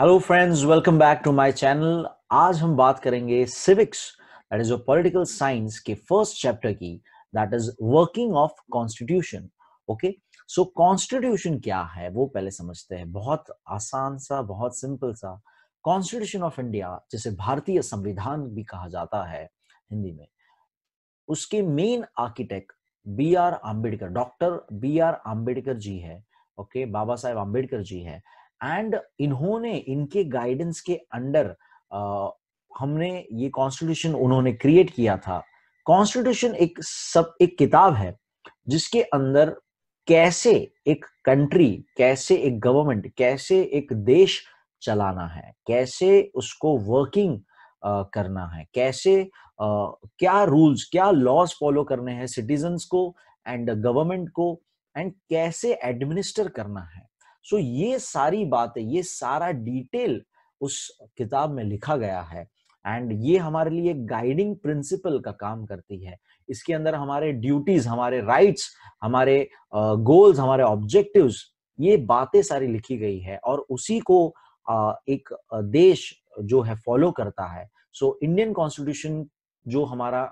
Hello friends welcome back to my channel आज हम बात करेंगे civics that is a political science के फर्स्ट चैप्टर की that is working of constitution okay so constitution क्या है वो पहले समझते हैं बहुत आसान सा बहुत सिंपल सा कॉन्स्टिट्यूशन ऑफ इंडिया जिसे भारतीय संविधान भी कहा जाता है हिंदी में उसके main architect B R Ambedkar doctor B R Ambedkar ji है ओके okay, बाबा साहेब आम्बेडकर जी है एंड इन्होंने इनके गाइडेंस के अंडर हमने ये कॉन्स्टिट्यूशन उन्होंने क्रिएट किया था कॉन्स्टिट्यूशन एक सब एक किताब है जिसके अंदर कैसे एक कंट्री कैसे एक गवर्नमेंट कैसे एक देश चलाना है कैसे उसको वर्किंग uh, करना है कैसे uh, क्या रूल्स क्या लॉज फॉलो करने हैं सिटीजन्स को एंड गवर्नमेंट को एंड कैसे एडमिनिस्टर करना है सो so, ये सारी बातें ये सारा डिटेल उस किताब में लिखा गया है एंड ये हमारे लिए गाइडिंग प्रिंसिपल का काम करती है इसके अंदर हमारे ड्यूटीज हमारे राइट्स हमारे गोल्स हमारे ऑब्जेक्टिव्स ये बातें सारी लिखी गई है और उसी को एक देश जो है फॉलो करता है सो इंडियन कॉन्स्टिट्यूशन जो हमारा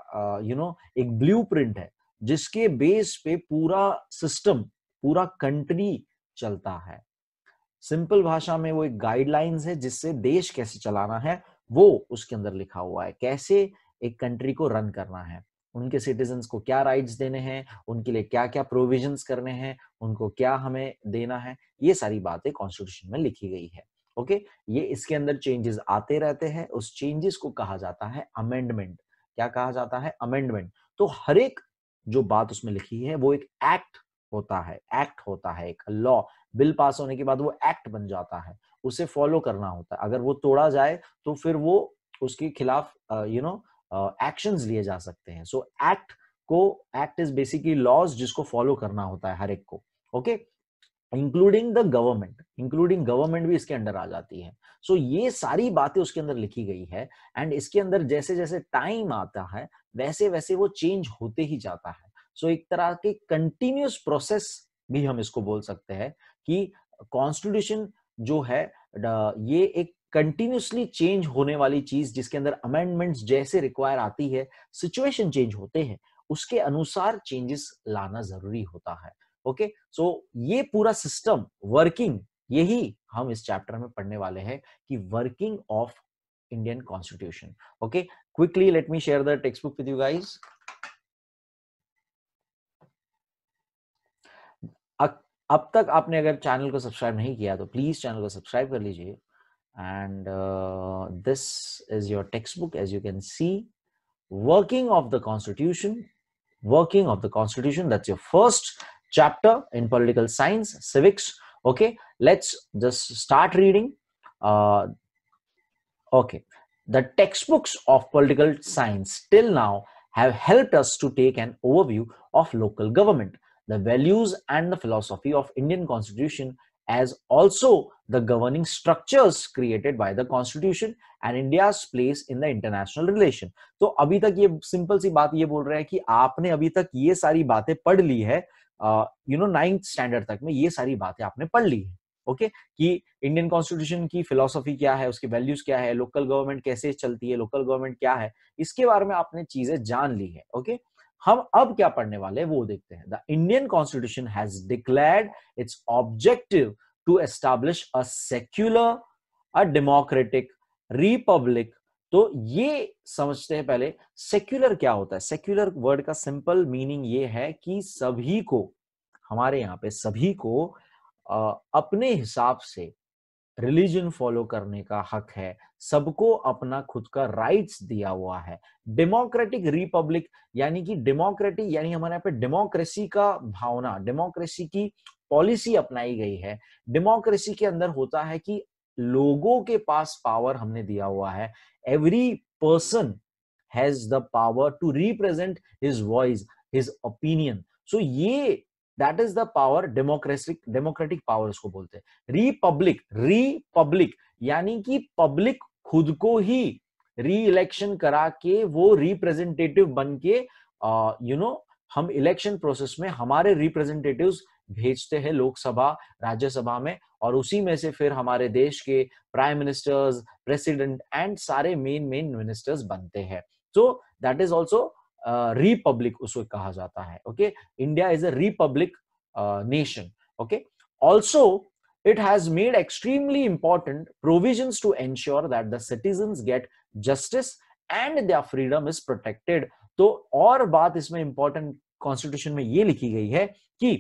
यू नो एक ब्लूप्रिंट है जिसके बेस पे पूरा सिस्टम पूरा कंट्री चलता है सिंपल भाषा में वो एक गाइडलाइंस है जिससे देश कैसे चलाना है वो उसके अंदर लिखा हुआ है कैसे एक कंट्री को रन करना है उनके सिटीजन को क्या राइट्स देने हैं उनके लिए क्या क्या प्रोविजन करने हैं उनको क्या हमें देना है ये सारी बातें कॉन्स्टिट्यूशन में लिखी गई है ओके ये इसके अंदर चेंजेस आते रहते हैं उस चेंजेस को कहा जाता है अमेंडमेंट क्या कहा जाता है अमेंडमेंट तो हर एक जो बात उसमें लिखी है वो एक एक्ट होता है एक्ट होता है एक लॉ बिल पास होने के बाद वो एक्ट बन जाता है उसे फॉलो करना होता है अगर वो तोड़ा जाए तो फिर वो उसके खिलाफ यू नो एक्शन लिए जा सकते हैं सो so, एक्ट को एक्ट इज बेसिकली लॉज जिसको फॉलो करना होता है हर एक को okay including the government including government भी इसके अंदर आ जाती है सो so, ये सारी बातें उसके अंदर लिखी गई है एंड इसके अंदर जैसे जैसे टाइम आता है वैसे वैसे वो चेंज होते ही जाता है सो एक तरह की कंटिन्यूस प्रोसेस भी हम इसको बोल सकते हैं कि कॉन्स्टिट्यूशन जो है ये एक कंटिन्यूसली चेंज होने वाली चीज जिसके अंदर अमेंडमेंट्स जैसे रिक्वायर आती है सिचुएशन चेंज होते हैं उसके अनुसार चेंजेस लाना जरूरी होता है ओके okay? सो so, ये पूरा सिस्टम वर्किंग यही हम इस चैप्टर में पढ़ने वाले हैं कि working of Indian constitution okay quickly let me share the text book with you guys अब तक आपने अगर चैनल को सब्सक्राइब नहीं किया तो प्लीज चैनल को सब्सक्राइब कर लीजिए and this is your text book as you can see working of the constitution working of the constitution that's your first chapter in political science civics okay let's just start reading okay the text books of political science till now have help us to take an overview of local government the values and the philosophy of Indian constitution as also the governing structures created by the constitution and India's place in the international relation. so अभी तक ये simple सी बात ये बोल रहे हैं कि आपने अभी तक ये सारी बातें पढ़ ली है यू नो नाइन्थ स्टैंडर्ड तक में ये सारी बातें आपने पढ़ ली है ओके okay? कि इंडियन कॉन्स्टिट्यूशन की फिलोसॉफी क्या है उसकी वैल्यूज क्या है लोकल गवर्नमेंट कैसे चलती है लोकल गवर्नमेंट क्या है इसके बारे में आपने चीजें जान ली है ओके okay? हम अब क्या पढ़ने वाले वो देखते हैं the Indian constitution has declared its objective to establish a secular a democratic republic तो ये समझते हैं पहले सेक्युलर क्या होता है सेक्युलर वर्ड का सिंपल मीनिंग ये है कि सभी को हमारे यहाँ पे सभी को अपने हिसाब से रिलीजन फॉलो करने का हक है सबको अपना खुद का राइट्स दिया हुआ है डेमोक्रेटिक रिपब्लिक यानी कि डेमोक्रेटिक यानी हमारे यहाँ पे डेमोक्रेसी का भावना डेमोक्रेसी की पॉलिसी अपनाई गई है डेमोक्रेसी के अंदर होता है कि लोगों के पास पावर हमने दिया हुआ है every person has the power to represent his voice his opinion so ये that is the power democratic democratic power उसको बोलते हैं रिपब्लिक रिपब्लिक यानी कि पब्लिक खुद को ही री इलेक्शन करा के वो रिप्रेजेंटेटिव बन के यू नो हम इलेक्शन प्रोसेस में हमारे रिप्रेजेंटेटिव भेजते हैं लोकसभा राज्यसभा में और उसी में से फिर हमारे देश के प्राइम मिनिस्टर्स प्रेसिडेंट एंड सारे मेन मेन मिनिस्टर्स बनते हैं so that is also republic उसको कहा जाता है okay India is a republic nation okay also it has made extremely important provision to ensure that the citizen get justice and their freedom is protected तो और बात इसमें important constitution में ये लिखी गई है कि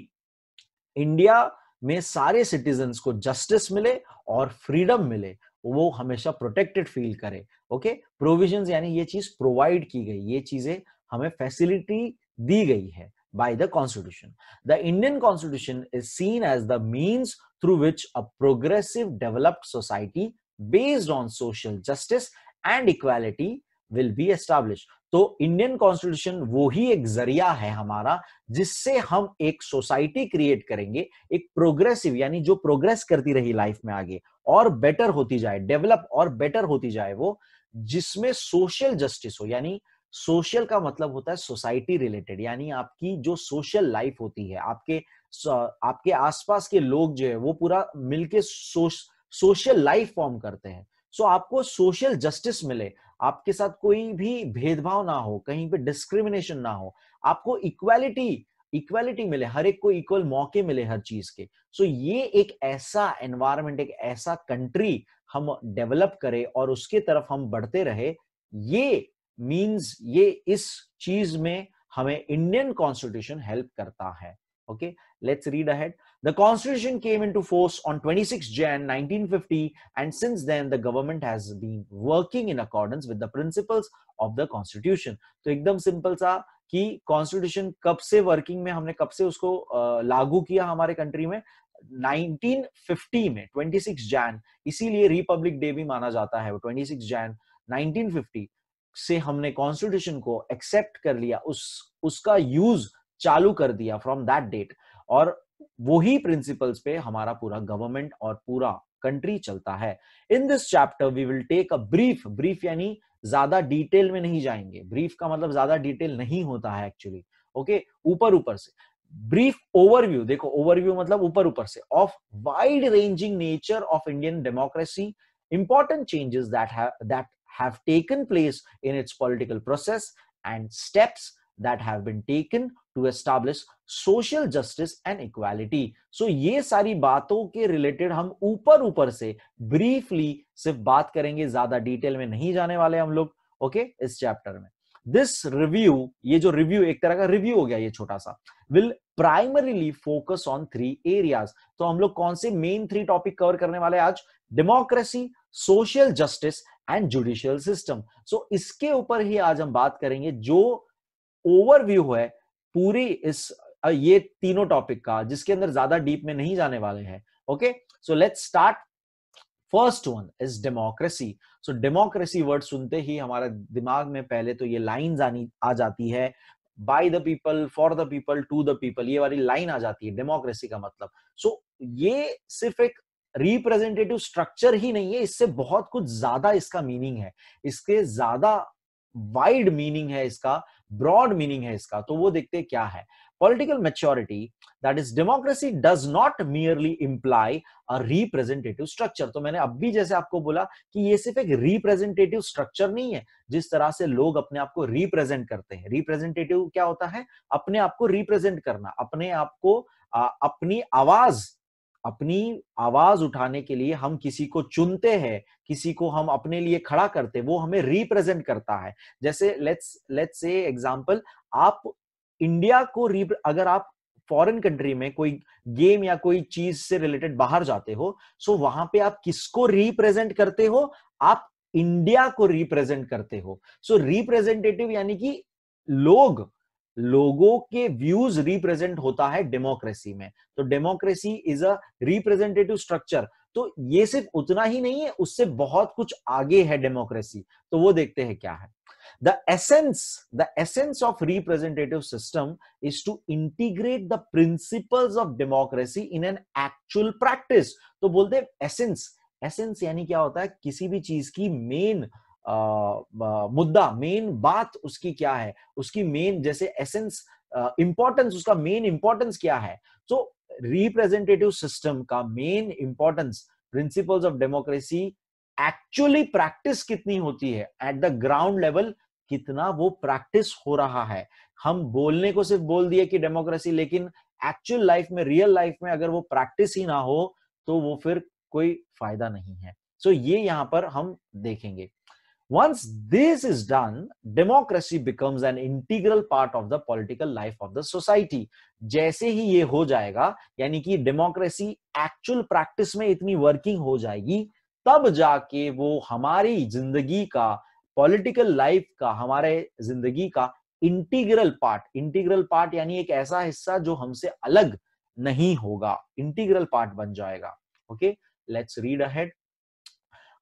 इंडिया में सारे सिटीजन को जस्टिस मिले और फ्रीडम मिले वो हमेशा प्रोटेक्टेड फील करे ओके okay? प्रोविजंस यानी ये चीज प्रोवाइड की गई ये चीजें हमें फैसिलिटी दी गई है by the constitution the Indian constitution is seen as the means through which a progressive developed society based on social justice and equality will be establish तो इंडियन कॉन्स्टिट्यूशन वो ही एक जरिया है हमारा जिससे हम एक सोसाइटी क्रिएट करेंगे एक प्रोग्रेसिव यानी जो प्रोग्रेस करती रही लाइफ में आगे और बेटर होती जाए डेवलप और बेटर होती जाए वो जिसमें सोशल जस्टिस हो यानी सोशल का मतलब होता है सोसाइटी रिलेटेड यानी आपकी जो सोशल लाइफ होती है आपके आपके आसपास के लोग जो है वो पूरा मिलके सोशल लाइफ फॉर्म करते हैं सो so, आपको सोशल जस्टिस मिले आपके साथ कोई भी भेदभाव ना हो कहीं पे डिस्क्रिमिनेशन ना हो आपको इक्वालिटी इक्वालिटी मिले हर एक को इक्वल मौके मिले हर चीज के सो so, ये एक ऐसा एनवायरमेंट एक ऐसा कंट्री हम डेवलप करें और उसके तरफ हम बढ़ते रहे ये मींस ये इस चीज में हमें इंडियन कॉन्स्टिट्यूशन हेल्प करता है okay let's read ahead the constitution came into force on 26 Jan 1950 and since then the government has been working in accordance with the principles of the constitution तो एकदम simple सा कि constitution कब से working में हमने कब से उसको लागू किया हमारे कंट्री में 1950 में 26 जैन इसीलिए रिपब्लिक डे भी माना जाता है 26 जैन से हमने कॉन्स्टिट्यूशन को एक्सेप्ट कर लिया उस उसका यूज चालू कर दिया फ्रॉम दैट डेट और वही प्रिंसिपल्स पे हमारा पूरा गवर्नमेंट और पूरा कंट्री चलता है in this chapter we will take a brief brief यानी ज्यादा डिटेल में नहीं जाएंगे ब्रीफ का मतलब ज्यादा डिटेल नहीं होता है एक्चुअली ओके ऊपर ऊपर से ब्रीफ ओवरव्यू देखो ओवरव्यू मतलब ऊपर ऊपर से of wide ranging nature of Indian democracy important changes that that have taken place in its political process and steps that have been taken to establish social justice and equality. So ये सारी बातों के related हम ऊपर ऊपर से briefly सिर्फ बात करेंगे ज्यादा detail में नहीं जाने वाले हम लोग ओके okay? इस चैप्टर में दिस रिव्यू ये जो रिव्यू एक तरह का रिव्यू हो गया ये छोटा सा will primarily focus on three areas तो हम लोग कौन से मेन थ्री टॉपिक कवर करने वाले आज democracy social justice and judicial system so इसके ऊपर ही आज हम बात करेंगे जो ओवरव्यू है पूरी इस ये तीनों टॉपिक का जिसके अंदर ज्यादा डीप में नहीं जाने वाले हैं okay so let's start first one is democracy so democracy word सुनते ही हमारे दिमाग में पहले तो ये लाइन आनी आ जाती है by the people for the people to the people ये वाली लाइन आ जाती है डेमोक्रेसी का मतलब सो so, ये सिर्फ एक रिप्रेजेंटेटिव स्ट्रक्चर ही नहीं है इससे बहुत कुछ ज्यादा इसका मीनिंग है इसके ज्यादा वाइड मीनिंग है इसका ब्रॉड मीनिंग है इसका तो वो देखते क्या है political maturity that is democracy does not merely imply a representative structure तो मैंने अब भी जैसे आपको बोला कि ये सिर्फ एक रिप्रेजेंटेटिव स्ट्रक्चर नहीं है जिस तरह से लोग अपने आप को रिप्रेजेंट करते हैं रिप्रेजेंटेटिव क्या होता है अपने आप को रिप्रेजेंट करना अपने आप को अपनी आवाज अपनी आवाज उठाने के लिए हम किसी को चुनते हैं किसी को हम अपने लिए खड़ा करते वो हमें रिप्रेजेंट करता है जैसे लेट्स लेट्स से एग्जांपल आप इंडिया को अगर आप फॉरेन कंट्री में कोई गेम या कोई चीज से रिलेटेड बाहर जाते हो सो वहां पे आप किसको रिप्रेजेंट करते हो आप इंडिया को रिप्रेजेंट करते हो सो रिप्रेजेंटेटिव यानी कि लोग लोगों के व्यूज रिप्रेजेंट होता है डेमोक्रेसी में तो democracy is a representative structure तो ये सिर्फ उतना ही नहीं है उससे बहुत कुछ आगे है डेमोक्रेसी तो वो देखते हैं क्या है the essence the essence of representative system is to integrate the principle of democracy in an actual practice तो बोलते एसेंस एसेंस यानी क्या होता है किसी भी चीज की मेन मुद्दा मेन बात उसकी क्या है उसकी मेन जैसे एसेंस इंपॉर्टेंस उसका मेन इंपॉर्टेंस क्या है तो रिप्रेजेंटेटिव सिस्टम का main importance principles of democracy actually practice कितनी होती है एट द ग्राउंड लेवल कितना वो प्रैक्टिस हो रहा है हम बोलने को सिर्फ बोल दिए कि डेमोक्रेसी लेकिन एक्चुअल लाइफ में रियल लाइफ में अगर वो प्रैक्टिस ही ना हो तो वो फिर कोई फायदा नहीं है सो so ये यहाँ पर हम देखेंगे Once this is done, democracy becomes an integral part of the political life of the society. जैसे ही ये हो जाएगा यानी कि डेमोक्रेसी एक्चुअल प्रैक्टिस में इतनी वर्किंग हो जाएगी तब जाके वो हमारी जिंदगी का पॉलिटिकल लाइफ का हमारे जिंदगी का इंटीग्रल पार्ट इंटीग्रल पार्ट यानी एक ऐसा हिस्सा जो हमसे अलग नहीं होगा इंटीग्रल पार्ट बन जाएगा okay let's read ahead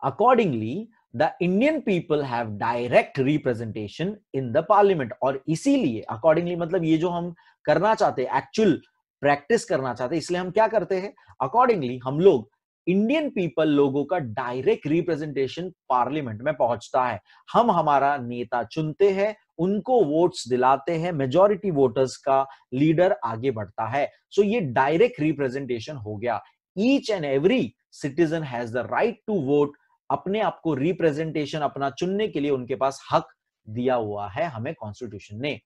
accordingly the Indian people have direct representation in the parliament और इसीलिए अकॉर्डिंगली मतलब ये जो हम करना चाहते हैं एक्चुअल प्रैक्टिस करना चाहते हैं इसलिए हम क्या करते हैं अकॉर्डिंगली हम लोग इंडियन पीपल लोगों का डायरेक्ट रिप्रेजेंटेशन पार्लियामेंट में पहुंचता है हम हमारा नेता चुनते हैं उनको वोट्स दिलाते हैं मेजोरिटी वोटर्स का लीडर आगे बढ़ता है सो so ये डायरेक्ट रिप्रेजेंटेशन हो गया each and every citizen has the right to vote अपने आप को रिप्रेजेंटेशन अपना चुनने के लिए उनके पास हक दिया हुआ है हमें कॉन्स्टिट्यूशन ने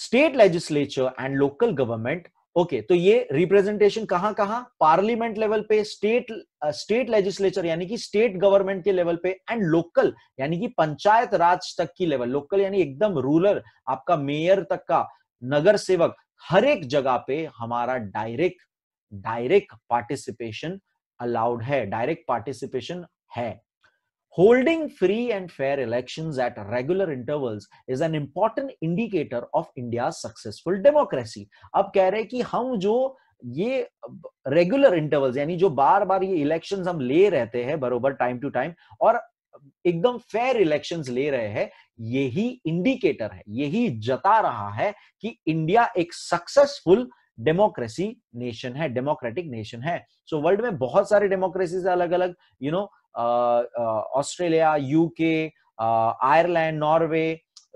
state legislature and local government okay तो ये रिप्रेजेंटेशन कहां कहां पार्लियामेंट लेवल पे स्टेट स्टेट लेजिस्लेचर यानी कि स्टेट गवर्नमेंट के लेवल पे एंड लोकल यानी कि पंचायत राज तक की लेवल लोकल यानी एकदम रूरल आपका मेयर तक का नगर सेवक हर एक जगह पे हमारा डायरेक्ट डायरेक्ट पार्टिसिपेशन अलाउड है डायरेक्ट पार्टिसिपेशन है holding free and fair election at regular intervals is an important indicator of India successful democracy अब कह रहे हैं कि हम जो ये रेगुलर इंटरवल्स यानी जो बार बार ये इलेक्शंस हम ले रहते हैं बरोबर टाइम टू टाइम और एकदम फेयर इलेक्शंस ले रहे हैं यही इंडिकेटर है यही जता रहा है कि इंडिया एक सक्सेसफुल डेमोक्रेसी नेशन है डेमोक्रेटिक नेशन है सो so, वर्ल्ड में बहुत सारे डेमोक्रेसीज अलग अलग you you know know, Australia UK Ireland Norway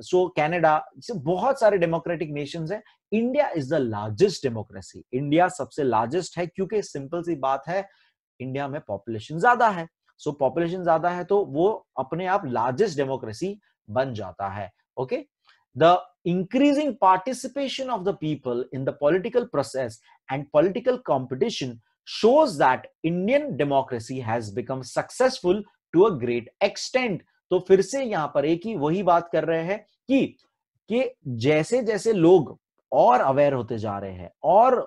so Canada बहुत सारे डेमोक्रेटिक नेशंस हैं India is the largest democracy India सबसे लार्जेस्ट है क्योंकि सिंपल सी बात है इंडिया में पॉपुलेशन ज्यादा है सो पॉपुलेशन ज्यादा है तो वो अपने आप लार्जेस्ट डेमोक्रेसी बन जाता है okay the increasing participation of the people in the political process and political competition shows that Indian democracy has become successful to a great extent. तो फिर से यहां पर एक ही वही बात कर रहे हैं कि कि जैसे जैसे लोग और अवेयर होते जा रहे हैं और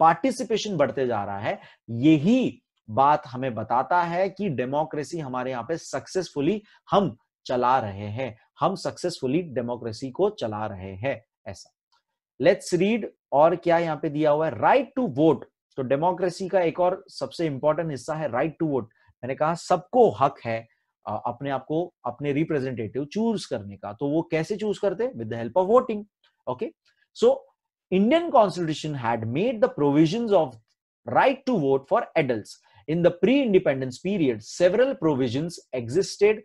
पार्टिसिपेशन बढ़ते जा रहा है यही बात हमें बताता है कि डेमोक्रेसी हमारे यहाँ पे सक्सेसफुली हम चला रहे हैं हम सक्सेसफुली डेमोक्रेसी को चला रहे हैं ऐसा लेट्स रीड और क्या यहाँ पे दिया हुआ है राइट टू वोट तो डेमोक्रेसी का एक और सबसे इंपॉर्टेंट हिस्सा है राइट टू वोट मैंने कहा सबको हक है अपने आप को अपने रिप्रेजेंटेटिव चूज करने का तो वो कैसे चूज करते with the help of voting okay so Indian constitution had made the provisions of right to vote for adults. In the pre independence period several provisions existed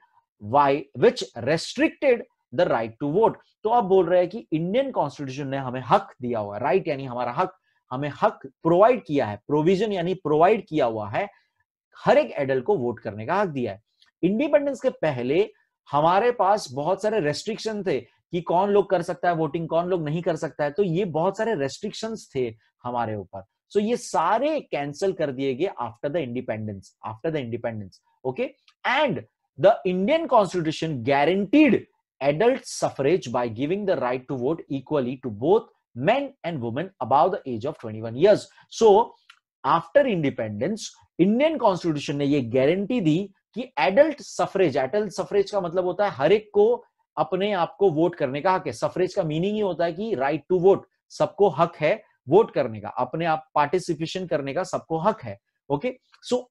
by which restricted the right to vote तो आप बोल रहे हैं कि Indian constitution ने हमें हक दिया हुआ है राइट right, यानी हमारा हक हमें हक प्रोवाइड किया है प्रोविजन यानी प्रोवाइड किया हुआ है हर एक एडल्ट को वोट करने का हक दिया है इंडिपेंडेंस के पहले हमारे पास बहुत सारे रेस्ट्रिक्शन थे कि कौन लोग कर सकता है वोटिंग कौन लोग नहीं कर सकता है तो ये बहुत सारे रेस्ट्रिक्शन थे हमारे ऊपर सो ये सारे कैंसिल कर दिए गए after the independence after the independence okay and the Indian constitution guaranteed adult suffrage by giving the right to vote equally to both men and women above the age of 21 years so after independence Indian constitution ने ये guarantee दी कि adult suffrage adult suffrage का मतलब होता है हर एक को अपने आप को वोट करने का हक है सफरेज का मीनिंग ही होता है कि राइट टू वोट सबको हक है वोट करने का अपने आप पार्टिसिपेशन करने का सबको हक है ओके सो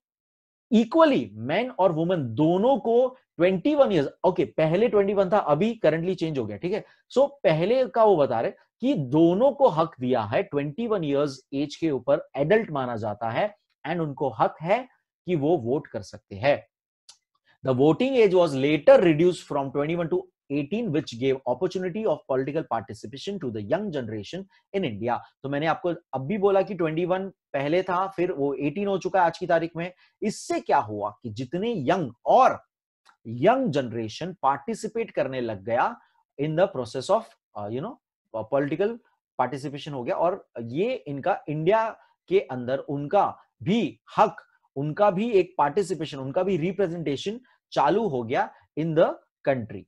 इक्वली मैन और वुमेन दोनों को 21 वन ईयर्स ओके पहले 21 था अभी करंटली चेंज हो गया ठीक है सो so, पहले का वो बता रहे कि दोनों को हक दिया है 21 वन ईयर्स एज के ऊपर एडल्ट माना जाता है एंड उनको हक है कि वो वोट कर सकते हैं the voting age was later reduce from 21 to 18 which gave opportunity of political participation to the young generation in India तो मैंने आपको अब भी बोला कि 21 पहले था फिर वो 18 हो चुका है आज की तारीख में इससे क्या हुआ कि जितने यंग और यंग जनरेशन पार्टिसिपेट करने लग गया in the process of you know political participation हो गया और ये इनका इंडिया के अंदर उनका भी हक उनका भी एक पार्टिसिपेशन उनका भी रिप्रेजेंटेशन चालू हो गया in the country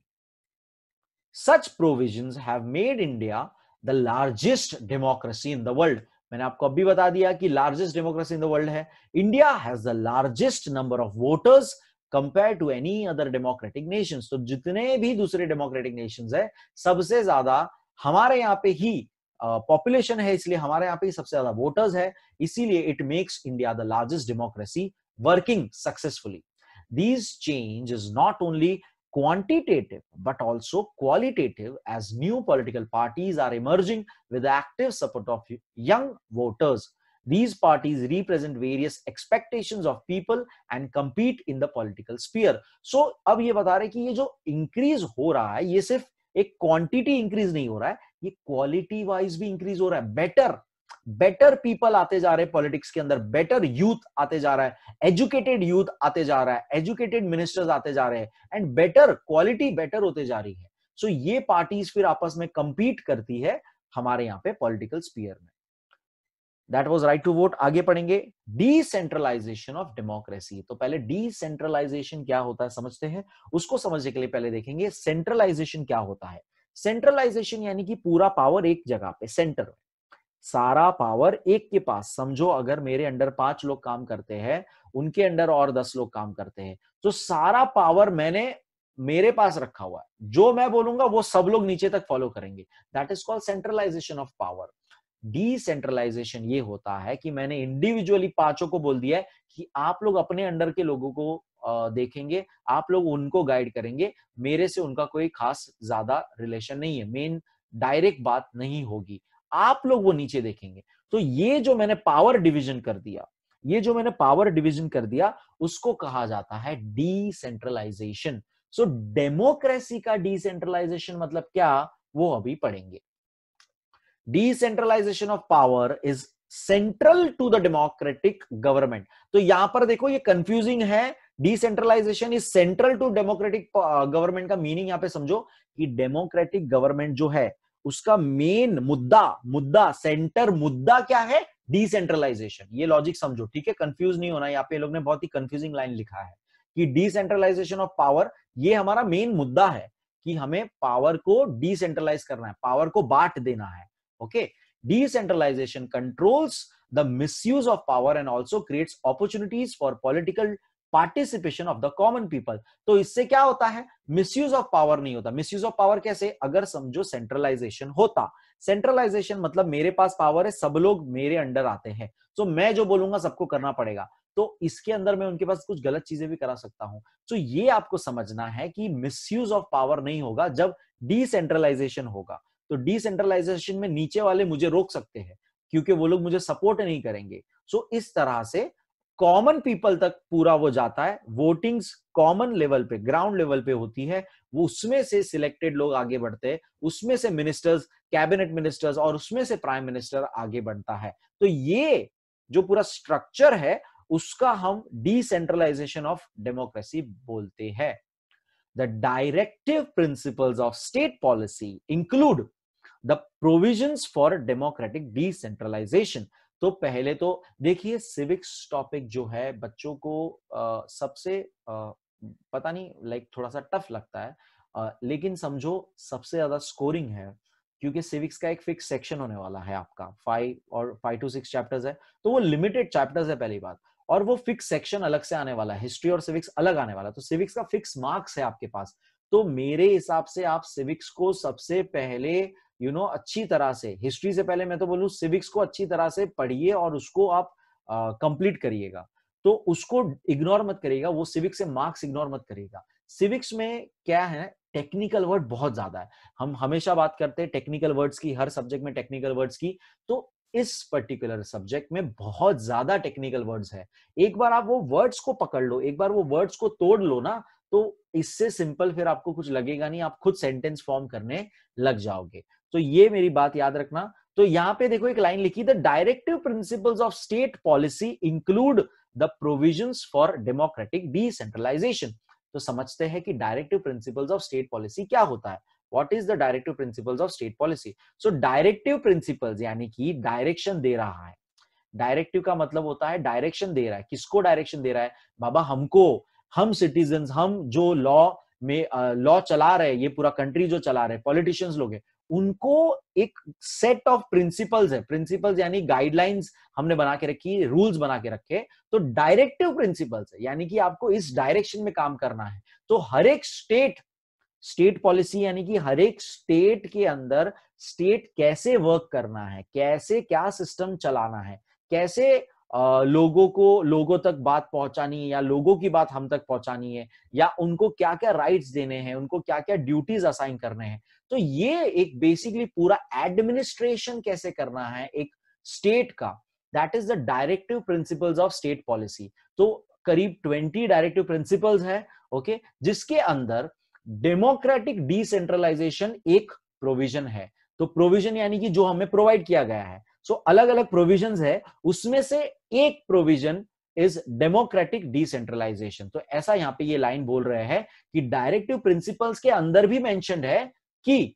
such provision have made India the largest democracy in the world मैंने आपको अब भी बता दिया कि largest democracy in the world है India has the largest number of voters compare to any other democratic nation तो जितने भी दूसरे डेमोक्रेटिक नेशन है सबसे ज्यादा हमारे यहाँ पे ही पॉपुलेशन है इसलिए हमारे यहाँ पे ही सबसे ज्यादा वोटर्स है इसीलिए it makes India the largest democracy working successfully these change is not only quantitative but also qualitative as new political parties are emerging with active support of young voters these parties represent various expectation of people and compete in the political sphere so अब ye बता रहे कि ये जो increase हो रहा है ये सिर्फ एक क्वांटिटी इंक्रीज नहीं हो रहा है ये क्वालिटी वाइज भी इंक्रीज हो रहा है बेटर बेटर पीपल आते जा रहे हैं पॉलिटिक्स के अंदर बेटर यूथ आते जा रहा है एजुकेटेड यूथ आते जा रहा है एजुकेटेड मिनिस्टर्स आते जा रहे हैं एंड बेटर क्वालिटी बेटर होते जा रही है सो so, ये पार्टीज फिर आपस में कंपीट करती है हमारे यहाँ पे पॉलिटिकल स्पीयर में that was right to vote आगे पढ़ेंगे डिसेंट्रलाइजेशन ऑफ डेमोक्रेसी तो पहले डिसेंट्रलाइजेशन क्या होता है समझते हैं उसको समझने के लिए पहले देखेंगे सेंट्रलाइजेशन क्या होता है सेंट्रलाइजेशन यानी कि पूरा पावर एक जगह पे सेंटर सारा पावर एक के पास समझो अगर मेरे अंडर पांच लोग काम करते हैं उनके अंडर और दस लोग काम करते हैं तो सारा पावर मैंने मेरे पास रखा हुआ है जो मैं बोलूंगा वो सब लोग नीचे तक फॉलो करेंगे that is called centralisation of power decentralisation ये होता है कि मैंने इंडिविजुअली पांचों को बोल दिया है कि आप लोग अपने अंडर के लोगों को देखेंगे आप लोग उनको गाइड करेंगे मेरे से उनका कोई खास ज्यादा रिलेशन नहीं है मेन डायरेक्ट बात नहीं होगी आप लोग वो नीचे देखेंगे तो ये जो मैंने पावर डिवीजन कर दिया ये जो मैंने पावर डिवीजन कर दिया उसको कहा जाता है डिसेंट्रलाइजेशन सो डेमोक्रेसी का डिसेंट्रलाइजेशन मतलब क्या वो अभी पढ़ेंगे decentralisation of power is central to the democratic government तो यहां पर देखो ये कंफ्यूजिंग है decentralisation is central to democratic government का मीनिंग यहां पे समझो कि डेमोक्रेटिक गवर्नमेंट जो है उसका मेन मुद्दा मुद्दा सेंटर मुद्दा क्या है डिसेंट्रलाइजेशन ये लॉजिक समझो ठीक है कंफ्यूज नहीं होना यहाँ पे लोग ने बहुत ही कंफ्यूजिंग लाइन लिखा है कि डिसेंट्रलाइजेशन ऑफ पावर ये हमारा मेन मुद्दा है कि हमें पावर को डिसेंट्रलाइज करना है पावर को बांट देना है okay decentralization controls the misuse of power and also creates opportunities for political participation of the common people तो इससे क्या होता है मिसयूज ऑफ पावर नहीं होता मिसयूज ऑफ पावर कैसे अगर समझो सेंट्रलाइजेशन होता सेंट्रलाइजेशन मतलब मेरे पास पावर है सब लोग मेरे अंडर आते हैं तो so, मैं जो बोलूंगा सबको करना पड़ेगा तो इसके अंदर मैं उनके पास कुछ गलत चीजें भी करा सकता हूं तो ये आपको समझना है कि मिसयूज ऑफ पावर नहीं होगा जब डिसेंट्रलाइजेशन होगा तो डिसेंट्रलाइजेशन में नीचे वाले मुझे रोक सकते हैं क्योंकि वो लोग मुझे सपोर्ट नहीं करेंगे सो so, इस तरह से कॉमन पीपल तक पूरा वो जाता है वोटिंग्स कॉमन लेवल पे ग्राउंड लेवल पे होती है वो उसमें से सिलेक्टेड लोग आगे बढ़ते हैं उसमें से मिनिस्टर्स कैबिनेट मिनिस्टर्स और उसमें से प्राइम मिनिस्टर आगे बढ़ता है तो ये जो पूरा स्ट्रक्चर है उसका हम डिसेंट्रलाइजेशन ऑफ डेमोक्रेसी बोलते हैं the directive principles of state policy include the provisions for democratic decentralisation तो पहले तो देखिए सिविक्स टॉपिक जो है बच्चों को आ, सबसे आ, पता नहीं लाइक थोड़ा सा टफ लगता है आ, लेकिन समझो सबसे ज्यादा स्कोरिंग है क्योंकि सिविक्स का एक फिक्स सेक्शन होने वाला है आपका फाइव और फाइव टू सिक्स चैप्टर्स है तो वो लिमिटेड चैप्टर्स है पहली बात और वो फिक्स सेक्शन अलग से आने वाला है हिस्ट्री और सिविक्स अलग आने वाला है तो सिविक्स का फिक्स मार्क्स है आपके पास तो मेरे हिसाब से आप सिविक्स को सबसे पहले यू नो अच्छी तरह से हिस्ट्री से पहले मैं तो बोलूँ सिविक्स को अच्छी तरह से पढ़िए और उसको आप कंप्लीट करिएगा तो उसको इग्नोर मत करिएगा वो सिविक्स से मार्क्स इग्नोर मत करिएगा सिविक्स में क्या है टेक्निकल वर्ड बहुत ज्यादा है हम हमेशा बात करते हैं टेक्निकल वर्ड्स की हर सब्जेक्ट में टेक्निकल वर्ड्स की तो इस पर्टिकुलर सब्जेक्ट में बहुत ज्यादा टेक्निकल वर्ड्स है एक बार आप वो वर्ड्स को पकड़ लो एक बार वो वर्ड्स को तोड़ लो ना तो इससे सिंपल फिर आपको कुछ लगेगा नहीं आप खुद सेंटेंस फॉर्म करने लग जाओगे तो ये मेरी बात याद रखना तो यहाँ पे देखो एक लाइन लिखी the directive principles of state policy include the provision for democratic decentralisation तो समझते हैं कि directive principles of state policy क्या होता है what is the directive principles of state policy so directive principles यानी कि डायरेक्शन दे रहा है डायरेक्टिव का मतलब होता है डायरेक्शन दे रहा है किसको डायरेक्शन दे रहा है बाबा हमको हम सिटीजन हम जो लॉ में लॉ चला रहे ये पूरा कंट्री जो चला रहे पॉलिटिशियंस लोग हैं उनको एक सेट ऑफ प्रिंसिपल्स है प्रिंसिपल्स यानी गाइडलाइंस हमने बना के रखी रूल्स बना के रखे तो डायरेक्टिव प्रिंसिपल्स है यानी कि आपको इस डायरेक्शन में काम करना है तो हर एक स्टेट स्टेट पॉलिसी यानी कि हर एक स्टेट के अंदर स्टेट कैसे वर्क करना है कैसे क्या सिस्टम चलाना है कैसे आ, लोगों को लोगों तक बात पहुंचानी है या लोगों की बात हम तक पहुंचानी है या उनको क्या क्या राइट्स देने हैं उनको क्या क्या ड्यूटीज असाइन करने हैं तो ये एक बेसिकली पूरा एडमिनिस्ट्रेशन कैसे करना है एक स्टेट का that is the directive principles of state policy तो करीब ट्वेंटी डायरेक्टिव प्रिंसिपल्स है ओके okay? जिसके अंदर डेमोक्रेटिक डिसेंट्रलाइजेशन एक प्रोविजन है तो प्रोविजन यानी कि जो हमें प्रोवाइड किया गया है सो so, अलग अलग प्रोविजन है उसमें से एक प्रोविजन इज डेमोक्रेटिक डिसेंट्रलाइजेशन तो ऐसा यहां पे ये लाइन बोल रहे हैं कि डायरेक्टिव प्रिंसिपल्स के अंदर भी मैंशन है कि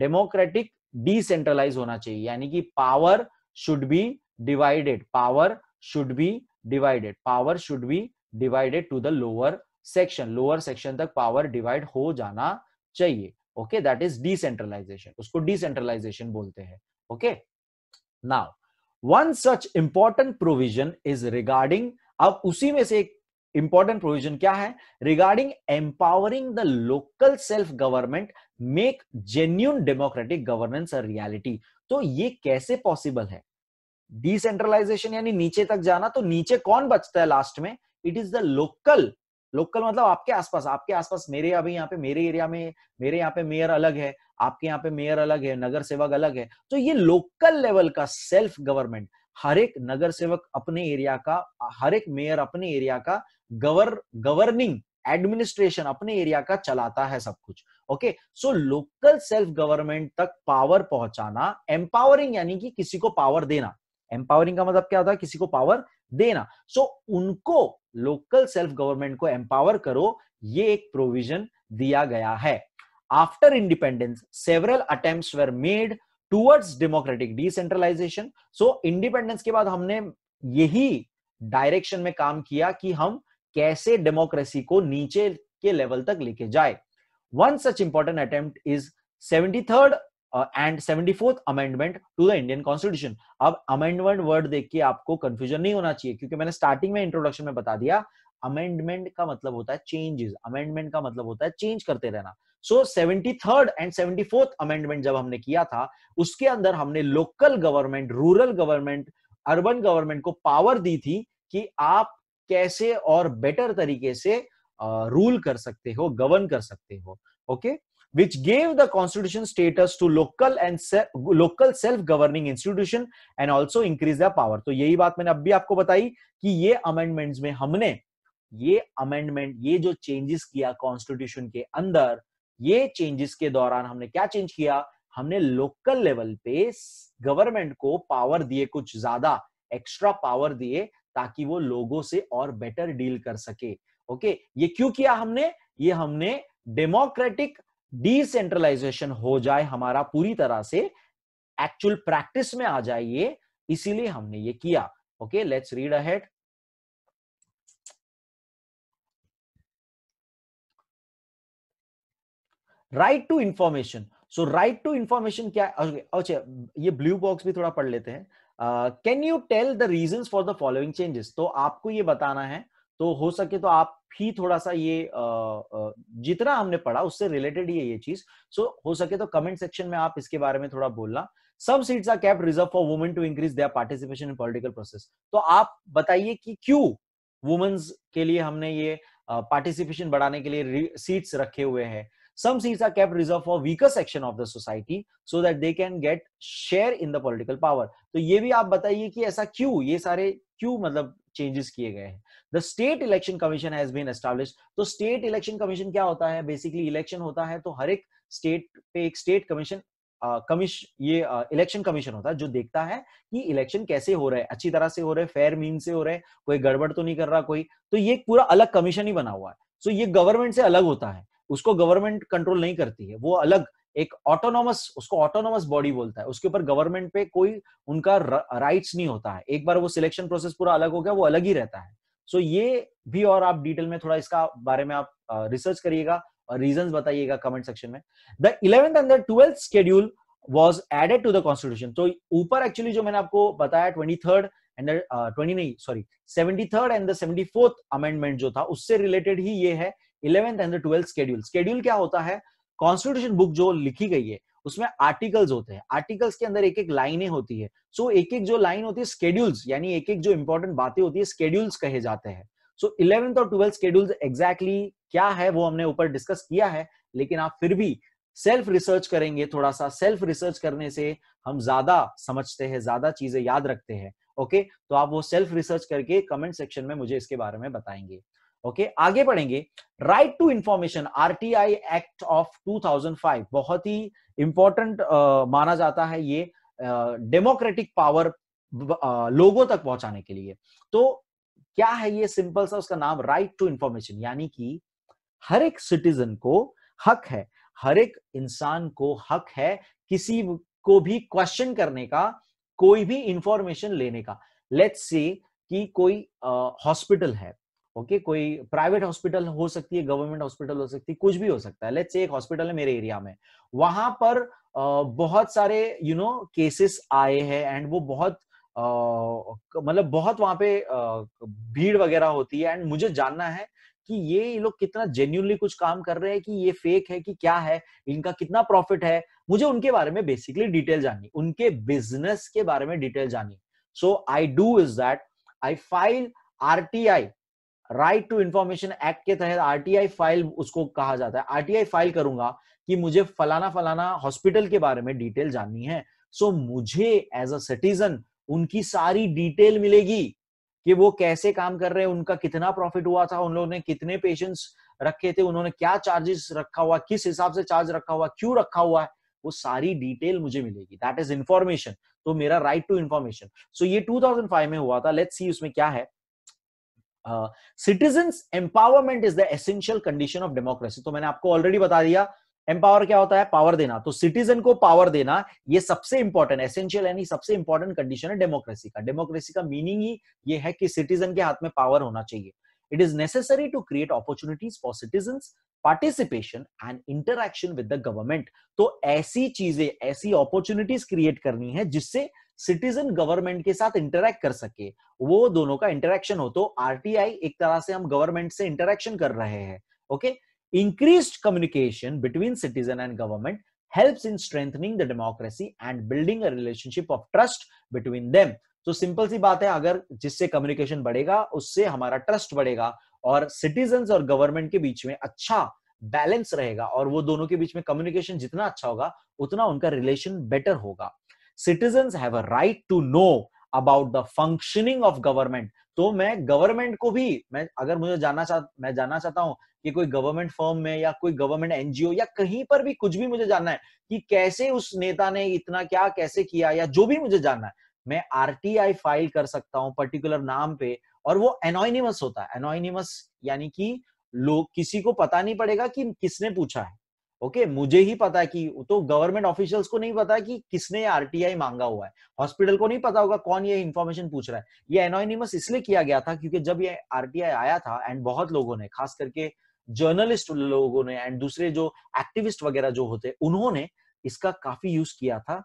डेमोक्रेटिक डिसेंट्रलाइज होना चाहिए यानी कि power should be divided power should be divided power should be divided to the lower section lower section तक पावर डिवाइड हो जाना चाहिए ओके दैट इज डिसेंट्रलाइजेशन उसको डिसेंट्रलाइजेशन बोलते हैं okay now one such important provision is regarding अब उसी में से एक इंपॉर्टेंट प्रोविजन क्या है regarding empowering the local self government make genuine democratic governance a reality तो ये कैसे पॉसिबल है डिसेंट्रलाइजेशन यानी नीचे तक जाना तो नीचे कौन बचता है लास्ट में it is the local local मतलब आपके आसपास आपके आसपास मेरे अभी यहाँ पे मेरे एरिया में मेरे यहाँ पे मेयर अलग है आपके यहाँ पे मेयर अलग है नगर सेवक अलग है तो ये लोकल लेवल का सेल्फ गवर्नमेंट हर एक नगर सेवक अपने एरिया का हर एक मेयर अपने एरिया का गवर गवर्निंग एडमिनिस्ट्रेशन अपने एरिया का चलाता है सब कुछ okay so local self government तक पावर पहुंचाना एम्पावरिंग यानी कि किसी को पावर देना एम्पावरिंग का मतलब क्या होता है किसी को पावर देना सो so, उनको लोकल सेल्फ गवर्नमेंट को एम्पावर करो ये एक प्रोविजन दिया गया है after independence several attempt were made towards democratic decentralisation so independence के बाद हमने यही डायरेक्शन में काम किया कि हम कैसे डेमोक्रेसी को नीचे के लेवल तक लेके जाए one such important attempt is seventy third and seventy fourth amendment to the Indian constitution अब अमेंडमेंट वर्ड देख के आपको कंफ्यूजन नहीं होना चाहिए क्योंकि मैंने स्टार्टिंग में इंट्रोडक्शन में बता दिया अमेंडमेंट का मतलब होता है चेंजेस अमेंडमेंट का मतलब होता है चेंज करते रहना so seventy third and seventy fourth amendment जब हमने किया था उसके अंदर हमने local government rural government urban government को पावर दी थी कि आप कैसे और बेटर तरीके से रूल कर सकते हो गवर्न कर सकते हो okay which gave the constitution status to local and local self governing institution and also increase the power तो यही बात मैंने अब भी आपको बताई कि ये अमेंडमेंट में हमने ये अमेंडमेंट ये जो चेंजेस किया कॉन्स्टिट्यूशन के अंदर ये चेंजेस के दौरान हमने क्या चेंज किया हमने लोकल लेवल पे गवर्नमेंट को पावर दिए कुछ ज्यादा एक्स्ट्रा पावर दिए ताकि वो लोगों से और बेटर डील कर सके ओके ये क्यों किया हमने ये हमने डेमोक्रेटिक डिसेंट्रलाइजेशन हो जाए हमारा पूरी तरह से एक्चुअल प्रैक्टिस में आ जाए ये इसीलिए हमने ये किया okay let's read ahead right to information so right to information क्या अच्छा ये ब्लू बॉक्स भी थोड़ा पढ़ लेते हैं can you tell the reason for the following changes तो आपको ये बताना है तो हो सके तो आप ही थोड़ा सा ये uh, uh, जितना हमने पढ़ा उससे रिलेटेड ही है ये चीज सो so, हो सके तो कमेंट सेक्शन में आप इसके बारे में थोड़ा बोलना सब seats are kept reserve for women to increase their participation in political process तो आप बताइए कि क्यों वुमेन्स के लिए हमने ये पार्टिसिपेशन uh, बढ़ाने के लिए सीट्स रखे हुए हैं Some seats are kept reserved for weaker section of the society so that they can get share in the political power. to ye bhi aap bataiye ki aisa kyu ye sare kyu matlab changes kiye gaye hain the state election commission has been established to state election commission kya hota hai basically election hota hai to har ek state pe ek state commission कमिश ये election commission होता है जो देखता है कि election कैसे हो रहे हैं अच्छी तरह से हो रहे हैं फेयर मीन से हो रहे हैं कोई गड़बड़ तो नहीं कर रहा कोई तो ये पूरा अलग कमीशन ही बना हुआ है सो so, ये गवर्नमेंट से अलग होता है उसको गवर्नमेंट कंट्रोल नहीं करती है वो अलग एक ऑटोनोमस उसको ऑटोनोमस बॉडी बोलता है उसके ऊपर गवर्नमेंट पे कोई उनका राइट्स नहीं होता है एक बार वो सिलेक्शन प्रोसेस पूरा अलग हो गया वो अलग ही रहता है सो so ये भी और आप डिटेल में थोड़ा इसका बारे में आप रिसर्च करिएगा और रीजन बताइएगा कमेंट सेक्शन में the eleventh and the twelfth schedule was added to the constitution तो ऊपर एक्चुअली जो मैंने आपको बताया ट्वेंटी थर्ड एंड ट्वेंटी नहीं sorry seventy third and the seventy fourth amendment जो था उससे रिलेटेड ही ये है eleventh and twelfth schedule schedule क्या होता है कॉन्स्टिट्यूशन बुक जो लिखी गई है उसमें आर्टिकल्स होते हैं आर्टिकल्स के अंदर एक एक लाइनें होती है सो so, एक एक जो लाइन होती है स्केड्यूल्स यानी एक एक जो इंपॉर्टेंट बातें होती है स्केड्यूल्स कहे जाते हैं सो इलेवेंथ और ट्वेल्थ स्केड्यूल्स एग्जैक्टली क्या है वो हमने ऊपर डिस्कस किया है लेकिन आप फिर भी सेल्फ रिसर्च करेंगे थोड़ा सा सेल्फ रिसर्च करने से हम ज्यादा समझते हैं ज्यादा चीजें याद रखते हैं ओके okay? तो आप वो सेल्फ रिसर्च करके कमेंट सेक्शन में मुझे इसके बारे में बताएंगे ओके okay? आगे पढ़ेंगे right to information RTI act of 2005 बहुत ही इंपॉर्टेंट uh, माना जाता है ये डेमोक्रेटिक uh, पावर uh, लोगों तक पहुंचाने के लिए तो क्या है ये सिंपल सा उसका नाम राइट टू इंफॉर्मेशन यानी कि हर एक सिटीजन को हक है हर एक इंसान को हक है किसी को भी क्वेश्चन करने का कोई भी इंफॉर्मेशन लेने का लेट्स से कि कोई हॉस्पिटल uh, है ओके okay, कोई प्राइवेट हॉस्पिटल हो सकती है गवर्नमेंट हॉस्पिटल हो सकती है कुछ भी हो सकता है लेट्स से एक हॉस्पिटल है मेरे एरिया में वहां पर बहुत सारे यू नो केसेस आए हैं एंड वो बहुत मतलब बहुत वहां पे भीड़ वगैरह होती है एंड मुझे जानना है कि ये लोग कितना जेन्यूनली कुछ काम कर रहे हैं कि ये फेक है कि क्या है इनका कितना प्रॉफिट है मुझे उनके बारे में बेसिकली डिटेल जाननी उनके बिजनेस के बारे में डिटेल जाननी so I do is that I file RTI right to information act के तहत आरटीआई फाइल उसको कहा जाता है आरटीआई फाइल करूंगा कि मुझे फलाना फलाना हॉस्पिटल के बारे में डिटेल जाननी है सो so, मुझे एज अ सिटीजन उनकी सारी डिटेल मिलेगी कि वो कैसे काम कर रहे हैं उनका कितना प्रॉफिट हुआ था उन लोगों ने कितने पेशेंट्स रखे थे उन्होंने क्या चार्जेस रखा हुआ किस हिसाब से चार्ज रखा हुआ क्यों रखा हुआ है वो सारी डिटेल मुझे मिलेगी दैट इज इंफॉर्मेशन तो मेरा राइट टू इन्फॉर्मेशन सो ये 2005 में हुआ था लेट्स सी उसमें क्या है citizen empowerment is the essential condition of democracy तो मैंने आपको ऑलरेडी बता दिया एम्पावर क्या होता है पावर देना तो सिटीजन को पावर देना ये सबसे इंपॉर्टेंट एसेंशियल यानी सबसे इंपॉर्टेंट कंडीशन है डेमोक्रेसी का डेमोक्रेसी का मीनिंग ही ये है कि सिटीजन के हाथ में पावर होना चाहिए it is necessary to create opportunities for citizen participation and interaction with the government तो ऐसी चीजें ऐसी अपॉर्चुनिटीज क्रिएट करनी है जिससे सिटीजन गवर्नमेंट के साथ इंटरेक्ट कर सके वो दोनों का इंटरेक्शन हो तो आरटीआई एक तरह से हम गवर्नमेंट से इंटरेक्शन कर रहे हैं okay increase communication between citizen and government help in strengthening the democracy and building a relationship of trust between them तो सिंपल सी बात है अगर जिससे कम्युनिकेशन बढ़ेगा उससे हमारा ट्रस्ट बढ़ेगा और सिटीजन और गवर्नमेंट के बीच में अच्छा बैलेंस रहेगा और वो दोनों के बीच में कम्युनिकेशन जितना अच्छा होगा उतना उनका रिलेशन बेटर होगा citizens have a right to know about the functioning of government तो मैं गवर्नमेंट को भी मैं अगर मुझे जानना चाह मैं जानना चाहता हूं कि कोई गवर्नमेंट फर्म में या कोई गवर्नमेंट एनजीओ या कहीं पर भी कुछ भी मुझे जानना है कि कैसे उस नेता ने इतना क्या कैसे किया या जो भी मुझे जानना है मैं आरटीआई फाइल कर सकता हूँ पर्टिकुलर नाम पे और वो एनोनिमस होता है एनोनिमस यानी कि लोग किसी को पता नहीं पड़ेगा कि किसने पूछा है ओके okay, मुझे ही पता है कि तो गवर्नमेंट ऑफिशियल्स को नहीं पता कि किसने आरटीआई मांगा हुआ है हॉस्पिटल को नहीं पता होगा कौन ये इन्फॉर्मेशन पूछ रहा है ये एनोनिमस इसलिए किया गया था क्योंकि जब ये आरटीआई आया था एंड बहुत लोगों ने खास करके जर्नलिस्ट लोगों ने एंड दूसरे जो एक्टिविस्ट वगैरह जो होते उन्होंने इसका काफी यूज किया था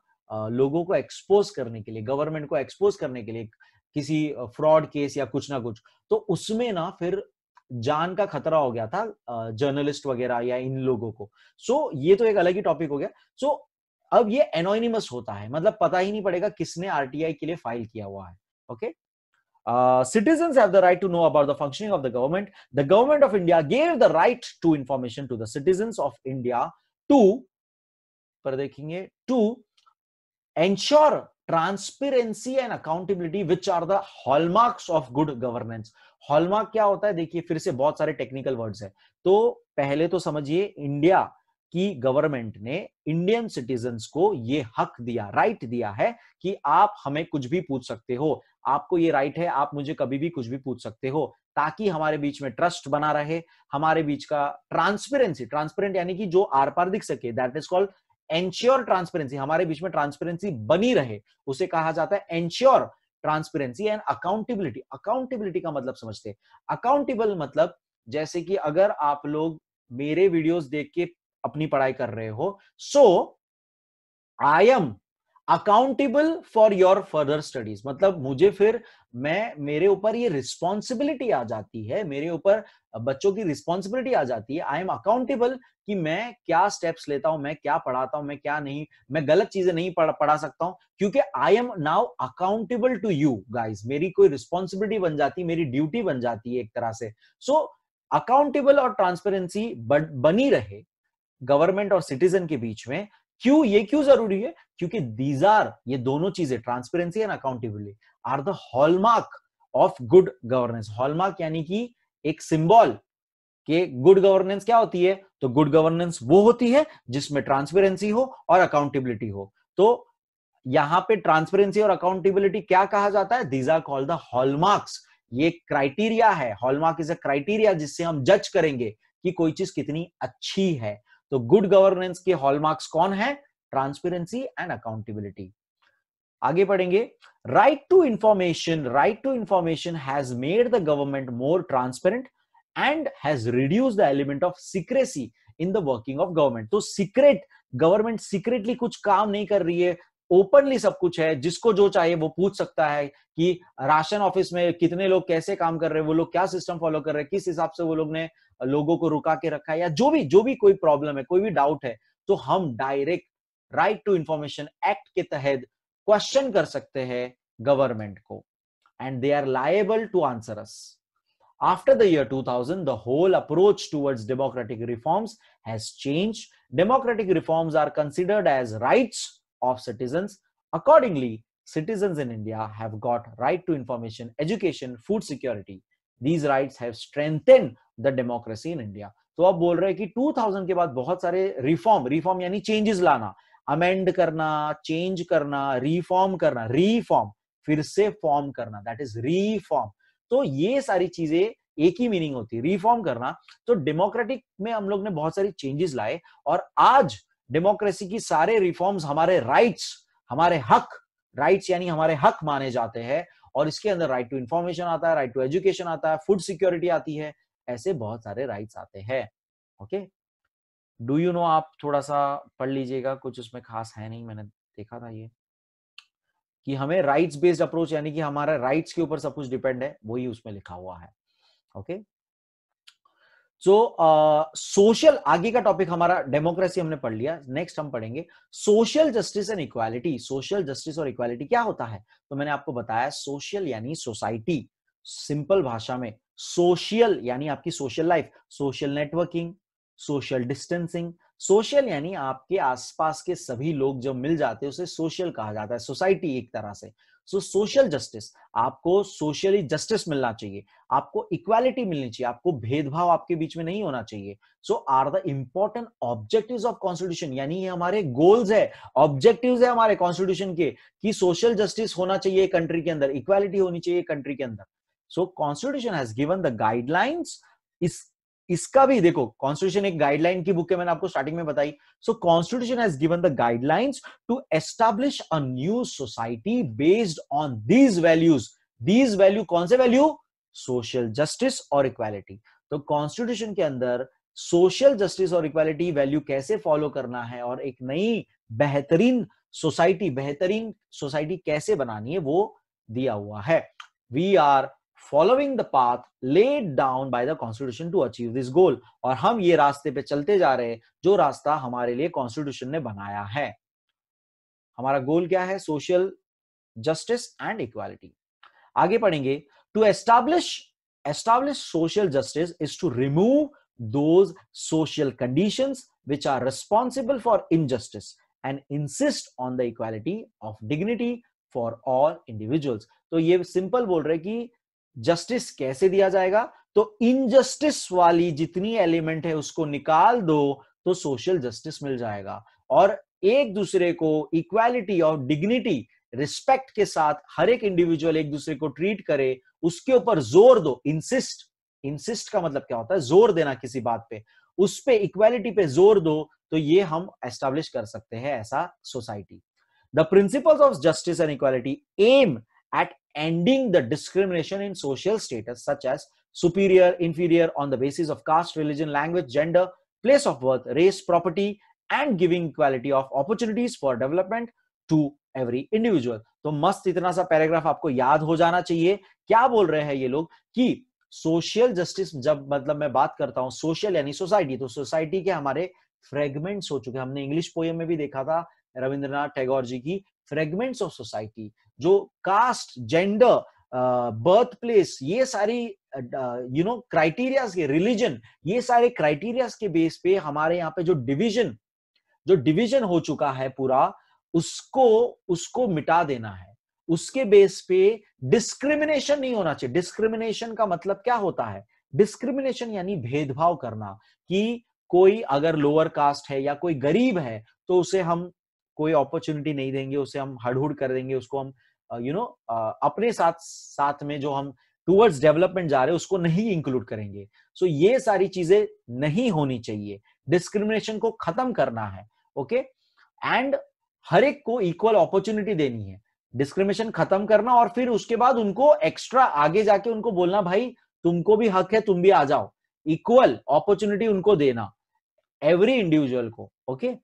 लोगों को एक्सपोज करने के लिए गवर्नमेंट को एक्सपोज करने के लिए किसी फ्रॉड केस या कुछ ना कुछ तो उसमें ना फिर जान का खतरा हो गया था जर्नलिस्ट वगैरह या इन लोगों को सो so, ये तो एक अलग ही टॉपिक हो गया सो so, अब ये एनोनिमस होता है मतलब पता ही नहीं पड़ेगा किसने आरटीआई के लिए फाइल किया हुआ है okay okay? Uh, citizens have the right to know about the functioning of the government. The government of India gave the right to information to the citizens of India to, पर देखेंगे, to ensure transparency and accountability which are the hallmarks of good governance hallmark क्या होता है देखिए फिर से बहुत सारे टेक्निकल वर्ड्स है तो पहले तो समझिए इंडिया की गवर्नमेंट ने इंडियन सिटीजन को ये हक दिया राइट दिया है कि आप हमें कुछ भी पूछ सकते हो आपको ये राइट है आप मुझे कभी भी कुछ भी पूछ सकते हो ताकि हमारे बीच में ट्रस्ट बना रहे हमारे बीच का ट्रांसपेरेंसी ट्रांसपेरेंट यानी कि जो आर पार दिख सके that is called ensure transparency हमारे बीच में ट्रांसपेरेंसी बनी रहे उसे कहा जाता है ensure transparency and accountability accountability का मतलब समझते अकाउंटेबल मतलब जैसे कि अगर आप लोग मेरे वीडियोस देख के अपनी पढ़ाई कर रहे हो so I am accountable for your further studies मतलब मुझे फिर मैं मेरे ऊपर ये रिस्पॉन्सिबिलिटी आ जाती है मेरे ऊपर बच्चों की रिस्पॉन्सिबिलिटी आ जाती है आई एम अकाउंटेबल कि मैं क्या स्टेप्स लेता हूं मैं क्या पढ़ाता हूं मैं क्या नहीं मैं गलत चीजें नहीं पढ़ा, पढ़ा सकता हूं क्योंकि I am now accountable to you guys मेरी कोई रिस्पॉन्सिबिलिटी बन जाती मेरी ड्यूटी बन जाती है एक तरह से सो अकाउंटेबल और ट्रांसपेरेंसी बनी रहे गवर्नमेंट और सिटीजन के बीच में क्यों ये क्यों जरूरी है क्योंकि दीज आर ये दोनों चीजें transparency and accountability are the hallmark of good governance hallmark यानी कि एक सिंबल कि गुड गवर्नेंस क्या होती है तो गुड गवर्नेंस वो होती है जिसमें ट्रांसपेरेंसी हो और अकाउंटेबिलिटी हो तो यहां पे ट्रांसपेरेंसी और अकाउंटेबिलिटी क्या कहा जाता है these are called the hallmarks ये क्राइटेरिया है हॉलमार्क इज अ क्राइटेरिया जिससे हम जज करेंगे कि कोई चीज कितनी अच्छी है तो गुड गवर्नेंस के हॉलमार्क्स कौन है ट्रांसपेरेंसी एंड अकाउंटेबिलिटी आगे पढ़ेंगे right to information right to information has made the government more transparent and has reduced the element of secrecy in the working of government. तो secret government secretly कुछ काम नहीं कर रही है ओपनली सब कुछ है जिसको जो चाहिए वो पूछ सकता है कि राशन ऑफिस में कितने लोग कैसे काम कर रहे हैं वो लोग क्या सिस्टम फॉलो कर रहे हैं किस हिसाब से वो लोग ने लोगों को रुका के रखा है या जो भी जो भी कोई प्रॉब्लम है कोई भी डाउट है तो हम direct right to information act के तहत क्वेश्चन कर सकते हैं गवर्नमेंट को and they are liable to answer us After the year 2000, the whole approach towards democratic reforms has changed. Democratic reforms are considered as rights of citizens. Accordingly, citizens in India have got right to information, education, food security. These rights have strengthened the democracy in India. तो आप बोल रहे हैं कि 2000 के बाद बहुत सारे रिफॉर्म रिफॉर्म यानी चेंजेस लाना अमेंड करना चेंज करना रिफॉर्म करना रिफॉर्म फिर से फॉर्म करना दैट इज रिफॉर्म तो ये सारी चीजें एक ही मीनिंग होती है रिफॉर्म करना तो डेमोक्रेटिक में हम लोग ने बहुत सारी चेंजेस लाए और आज डेमोक्रेसी की सारे रिफॉर्म्स हमारे राइट्स हमारे हक राइट्स यानी हमारे हक माने जाते हैं और इसके अंदर राइट टू इंफॉर्मेशन आता है राइट टू एजुकेशन आता है फूड सिक्योरिटी आती है ऐसे बहुत सारे राइट्स आते हैं ओके डू यू नो आप थोड़ा सा पढ़ लीजिएगा कुछ उसमें खास है नहीं मैंने देखा था ये कि हमें राइट्स बेस्ड अप्रोच यानी कि हमारा राइट्स के ऊपर सब कुछ डिपेंड है वही उसमें लिखा हुआ है ओके सो सोशल आगे का टॉपिक हमारा डेमोक्रेसी हमने पढ़ लिया नेक्स्ट हम पढ़ेंगे social justice and equality social justice और इक्वालिटी क्या होता है तो मैंने आपको बताया सोशल यानी सोसाइटी सिंपल भाषा में सोशल यानी आपकी social life social networking social distancing social यानी आपके आसपास के सभी लोग जब मिल जाते हैं उसे सोशल कहा जाता है सोसाइटी एक तरह से सो सोशल जस्टिस आपको सोशली जस्टिस मिलना चाहिए आपको इक्वालिटी मिलनी चाहिए आपको भेदभाव आपके बीच में नहीं होना चाहिए so are the important objective of constitution यानी ये हमारे गोल्स है ऑब्जेक्टिव है हमारे कॉन्स्टिट्यूशन के कि सोशल जस्टिस होना चाहिए कंट्री के अंदर इक्वालिटी होनी चाहिए कंट्री के अंदर so constitution has given the guidelines इस इसका भी देखो कॉन्स्टिट्यूशन एक गाइडलाइन की बुक है मैंने आपको स्टार्टिंग में बताई so constitution has given the guidelines to establish a new society based on these values these value कौन से वैल्यू सोशल जस्टिस और इक्वालिटी तो कॉन्स्टिट्यूशन के अंदर सोशल जस्टिस और इक्वालिटी वैल्यू कैसे फॉलो करना है और एक नई बेहतरीन सोसाइटी बेहतरीन सोसाइटी कैसे बनानी है वो दिया हुआ है we are following the path laid down by the constitution to achieve this goal और हम ये रास्ते पे चलते जा रहे हैं जो रास्ता हमारे लिए कॉन्स्टिट्यूशन ने बनाया है हमारा गोल क्या है सोशल जस्टिस एंड इक्वालिटी आगे पढ़ेंगे to establish establish social justice is to remove those social conditions which are responsible for injustice and insist on the equality of dignity for all individuals तो ये सिंपल बोल रहे कि justice कैसे दिया जाएगा तो इनजस्टिस वाली जितनी एलिमेंट है उसको निकाल दो तो सोशल जस्टिस मिल जाएगा और एक दूसरे को इक्वालिटी और डिग्निटी रिस्पेक्ट के साथ हर एक इंडिविजुअल एक दूसरे को ट्रीट करे उसके ऊपर जोर दो इंसिस्ट इंसिस्ट का मतलब क्या होता है जोर देना किसी बात पे उस पर इक्वालिटी पे जोर दो तो ये हम एस्टेब्लिश कर सकते हैं ऐसा society the principle of justice and equality aim at ending the discrimination in social status such as superior, inferior on the basis of caste, religion, language, gender, place of birth, race, property, and giving equality of opportunities for development to every individual तो मस्त itna sa paragraph aapko yaad ho jana chahiye kya bol rahe hai ye log ki social justice जब मतलब मैं बात करता हूँ social यानी society तो सोसाइटी के हमारे फ्रेगमेंट्स हो चुके हमने इंग्लिश पोएम में भी देखा था रविंद्रनाथ टैगोर जी की फ्रेगमेंट्स ऑफ सोसाइटी जो कास्ट जेंडर बर्थ प्लेस ये सारी यू नो क्राइटेरिया के रिलीजन ये सारे क्राइटेरिया के बेस पे हमारे यहाँ पे जो डिविजन जो डिविजन हो चुका है पूरा उसको उसको मिटा देना है उसके बेस पे डिस्क्रिमिनेशन नहीं होना चाहिए डिस्क्रिमिनेशन का मतलब क्या होता है डिस्क्रिमिनेशन यानी भेदभाव करना कि कोई अगर लोअर कास्ट है या कोई गरीब है तो उसे हम कोई अपॉर्चुनिटी नहीं देंगे उसे हम हड़हुड़ कर देंगे उसको हम यू नो अपने साथ साथ में जो हम टूवर्ड्स डेवलपमेंट जा रहे हैं उसको नहीं इंक्लूड करेंगे सो so, ये सारी चीजें नहीं होनी चाहिए डिस्क्रिमिनेशन को खत्म करना है ओके okay? एंड हर एक को इक्वल अपॉर्चुनिटी देनी है डिस्क्रिमिनेशन खत्म करना और फिर उसके बाद उनको एक्स्ट्रा आगे जाके उनको बोलना भाई तुमको भी हक है तुम भी आ जाओ इक्वल अपॉर्चुनिटी उनको देना एवरी इंडिविजुअल को okay okay?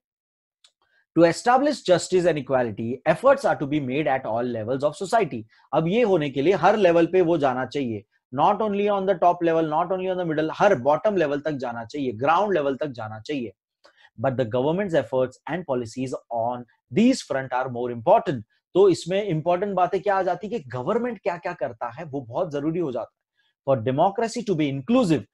To establish justice and equality efforts are to be made at all levels of society अब ये होने के लिए हर लेवल पे वो जाना चाहिए not only on the top level not only on the middle हर बॉटम लेवल तक जाना चाहिए ग्राउंड लेवल तक जाना चाहिए but the government efforts and policies on these front are more important तो इसमें इंपॉर्टेंट बातें क्या आ जाती है कि गवर्नमेंट क्या क्या करता है वो बहुत जरूरी हो जाता है for democracy to be inclusive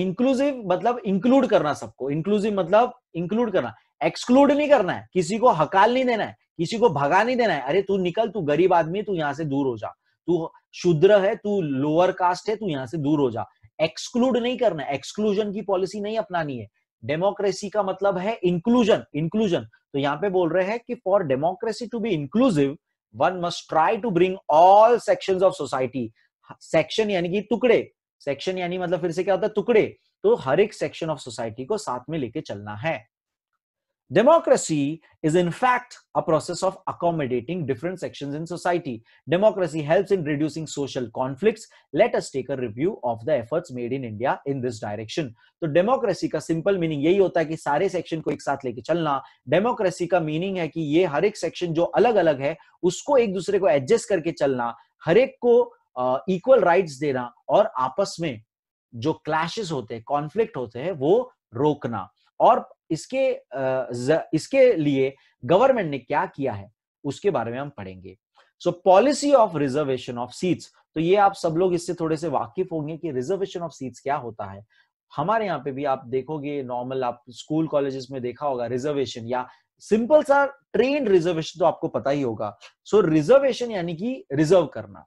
inclusive मतलब इंक्लूड करना सबको इंक्लूसिव मतलब इंक्लूड करना एक्सक्लूड नहीं करना है किसी को हकाल नहीं देना है किसी को भगा नहीं देना है अरे तू निकल तू गरीब आदमी है तू यहाँ से दूर हो जा तू शुद्र है तू लोअर कास्ट है तू यहाँ से दूर हो जा एक्सक्लूड नहीं करना है एक्सक्लूजन की पॉलिसी नहीं अपनानी है डेमोक्रेसी का मतलब है इंक्लूजन इंक्लूजन तो यहाँ पे बोल रहे हैं कि for democracy to be inclusive one must try to bring all section of society section यानी कि टुकड़े सेक्शन यानी मतलब फिर से क्या होता है टुकड़े तो हर एक सेक्शन ऑफ सोसाइटी को साथ में लेके चलना है Democracy is in fact a process of accommodating different sections in society. Democracy helps in reducing social conflicts. Let us take a review of the efforts made in India in this direction. so democracy ka simple meaning yahi hota hai ki sare section ko ek sath leke chalna Democracy ka meaning hai ki ye har ek section jo alag alag hai usko ek dusre ko adjust karke chalna har ek ko equal uh, rights देना और आपस में जो clashes होते हैं conflict होते हैं वो रोकना और इसके इसके लिए गवर्नमेंट ने क्या किया है उसके बारे में हम पढ़ेंगे so policy of reservation of seats तो ये आप सब लोग इससे थोड़े से वाकिफ होंगे कि रिजर्वेशन ऑफ सीट्स क्या होता है हमारे यहाँ पे भी आप देखोगे नॉर्मल आप स्कूल कॉलेजेस में देखा होगा रिजर्वेशन या सिंपल सा ट्रेन रिजर्वेशन तो आपको पता ही होगा सो so, रिजर्वेशन यानी कि रिजर्व करना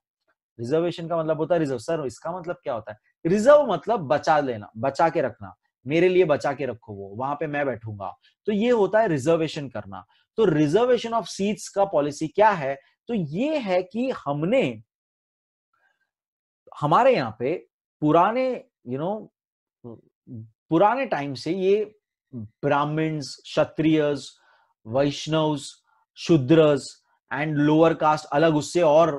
रिजर्वेशन का मतलब होता है रिजर्व सर इसका मतलब क्या होता है रिजर्व मतलब बचा लेना बचा के रखना मेरे लिए बचा के रखो वो वहां पे मैं बैठूंगा तो ये होता है रिजर्वेशन करना तो रिजर्वेशन ऑफ सीट्स का पॉलिसी क्या है तो ये है कि हमने हमारे यहाँ पे पुराने यू you नो know, पुराने टाइम से ये Brahmins Kshatriya Vaishnav Shudras and lower caste अलग उससे और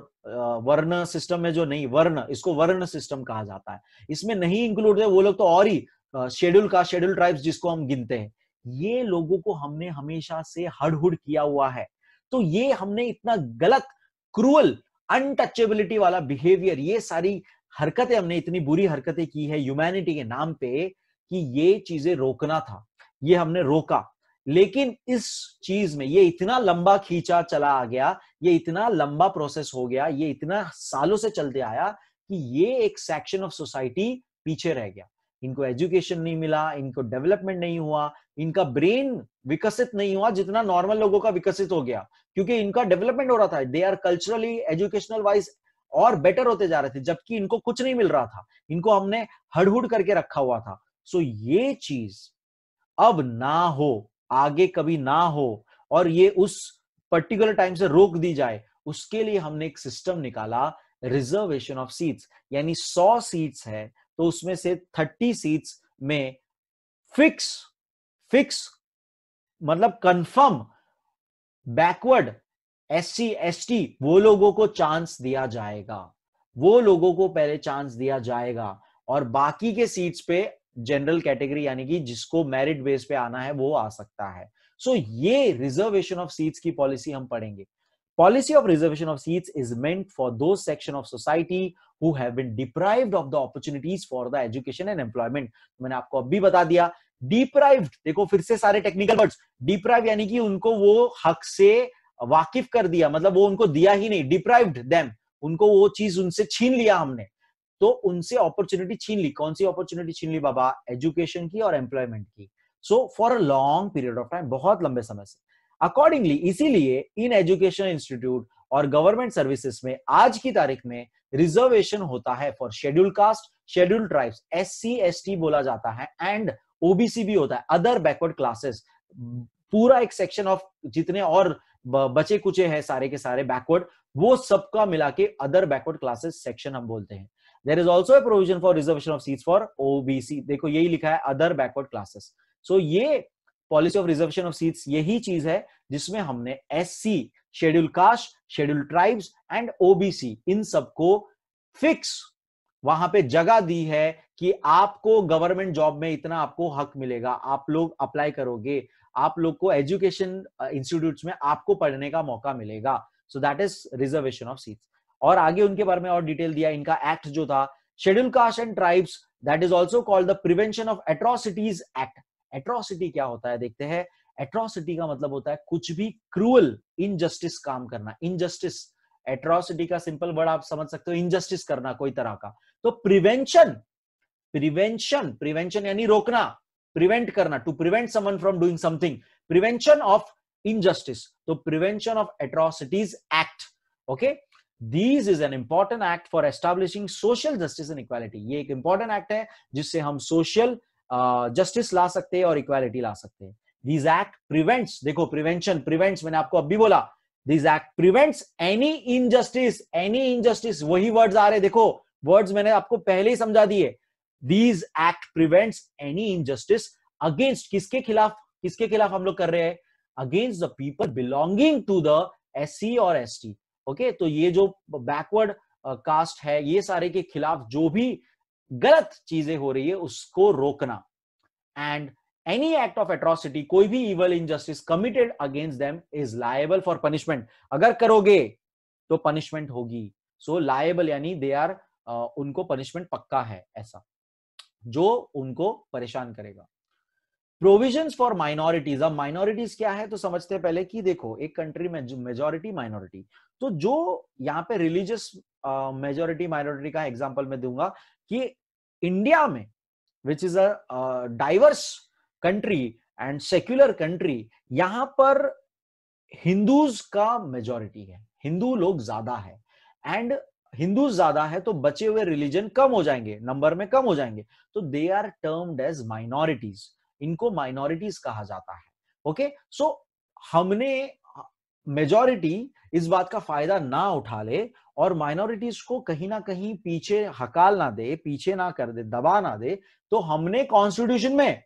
वर्ण सिस्टम में जो नहीं वर्ण इसको वर्ण सिस्टम कहा जाता है इसमें नहीं इंक्लूड है वो लोग तो और ही शेड्यूल का शेड्यूल ट्राइब्स जिसको हम गिनते हैं ये लोगों को हमने हमेशा से हड़हुड़ किया हुआ है तो ये हमने इतना गलत क्रूअल अनटचेबिलिटी वाला बिहेवियर ये सारी हरकतें हमने इतनी बुरी हरकतें की है ह्यूमैनिटी के नाम पे कि ये चीजें रोकना था ये हमने रोका लेकिन इस चीज में ये इतना लंबा खींचा चला आ गया ये इतना लंबा प्रोसेस हो गया ये इतना सालों से चलते आया कि ये एक सेक्शन ऑफ सोसाइटी पीछे रह गया इनको एजुकेशन नहीं मिला इनको डेवलपमेंट नहीं हुआ इनका ब्रेन विकसित नहीं हुआ जितना नॉर्मल लोगों का विकसित हो गया क्योंकि इनका डेवलपमेंट हो रहा था they are culturally educational wise और बेटर होते जा रहे थे जबकि इनको कुछ नहीं मिल रहा था इनको हमने हड़हुड़ करके रखा हुआ था सो so, ये चीज अब ना हो आगे कभी ना हो और ये उस पर्टिकुलर टाइम से रोक दी जाए उसके लिए हमने एक सिस्टम निकाला रिजर्वेशन ऑफ सीट्स यानी सौ सीट्स है तो उसमें से थर्टी सीट्स में फिक्स फिक्स मतलब confirm backward S C S T वो लोगों को चांस दिया जाएगा वो लोगों को पहले चांस दिया जाएगा और बाकी के सीट्स पे जनरल कैटेगरी यानी कि जिसको मेरिट बेस पे आना है वो आ सकता है सो so, ये रिजर्वेशन ऑफ सीट्स की पॉलिसी हम पढ़ेंगे Policy of reservation of seats is meant for those section of society who have been deprived of the opportunities for the education and employment. maine aapko अब भी बता दिया deprived dekho fir se sare technical words deprive yani ki unko wo हक se waqif kar diya matlab wo unko diya hi nahi deprived them unko wo cheez unse छीन liya humne to unse opportunity छीन li kaun si opportunity छीन li baba education ki aur employment ki so for a long period of time bahut lambe samay se accordingly इसीलिए इन education institute और government services में आज की तारीख में रिजर्वेशन होता है for schedule caste schedule tribes S C S T बोला जाता है एंड ओबीसी भी होता है अदर बैकवर्ड क्लासेस पूरा एक सेक्शन ऑफ जितने और बचे कुचे हैं सारे के सारे बैकवर्ड वो सबका मिला के अदर बैकवर्ड क्लासेस सेक्शन हम बोलते हैं there is also a provision for reservation of seat for OBC देखो यही लिखा है अदर बैकवर्ड क्लासेस सो ये policy of reservation of seats यही चीज है जिसमें हमने S C schedule caste schedule tribes and OBC इन सबको फिक्स वहां पे जगह दी है कि आपको गवर्नमेंट जॉब में इतना आपको हक मिलेगा आप लोग अप्लाई करोगे आप लोग को एजुकेशन इंस्टीट्यूट uh, में आपको पढ़ने का मौका मिलेगा so that is reservation of seats और आगे उनके बारे में और डिटेल दिया इनका एक्ट जो था schedule caste and tribes that is also called the prevention of atrocities act atrocity क्या होता है देखते हैं एट्रोसिटी का मतलब होता है कुछ भी क्रूअल इनजस्टिस काम करना इनजस्टिस एट्रोसिटी का सिंपल वर्ड आप समझ सकते हो इनजस्टिस करना कोई तरह का तो प्रिवेंशन प्रिवेंशन प्रिवेंशन यानी रोकना प्रिवेंट करना to prevent someone from doing something prevention of injustice तो prevention of atrocities act okay these is an important act for establishing social justice and equality ये एक इंपॉर्टेंट एक्ट है जिससे हम social justice ला सकते हैं और इक्वालिटी ला सकते हैं दिस एक्ट प्रिवेंट्स देखो प्रिवेंशन प्रिवेंट्स मैंने आपको अभी बोला this act prevents any injustice any injustice वही वर्ड्स आ रहे देखो वर्ड्स मैंने आपको पहले ही समझा दिए these act prevents any injustice against किसके खिलाफ किसके खिलाफ हम लोग कर रहे हैं against the people belonging to the S C और एस टी ओके तो ये जो बैकवर्ड कास्ट है ये सारे के खिलाफ जो भी गलत चीजें हो रही है उसको रोकना and any act of atrocity कोई भी evil injustice committed against them is liable for punishment अगर करोगे तो पनिशमेंट होगी सो so, लायबल यानी दे आर uh, उनको पनिशमेंट पक्का है ऐसा जो उनको परेशान करेगा प्रोविजन फॉर माइनॉरिटीज अब माइनॉरिटीज क्या है तो समझते हैं पहले कि देखो एक कंट्री में मेजोरिटी माइनॉरिटी तो जो यहाँ पे रिलीजियस मेजोरिटी माइनॉरिटी का एग्जाम्पल मैं दूंगा कि इंडिया में which is a diverse country and secular country यहां पर हिंदूज का मेजोरिटी है हिंदू लोग ज्यादा है एंड हिंदू ज्यादा है तो बचे हुए रिलीजन कम हो जाएंगे नंबर में कम हो जाएंगे तो they are termed as minorities इनको माइनॉरिटीज कहा जाता है ओके okay? सो so, हमने मेजॉरिटी इस बात का फायदा ना उठा ले और माइनॉरिटीज को कहीं ना कहीं पीछे हकाल ना दे पीछे ना कर दे दबा ना दे तो हमने कॉन्स्टिट्यूशन में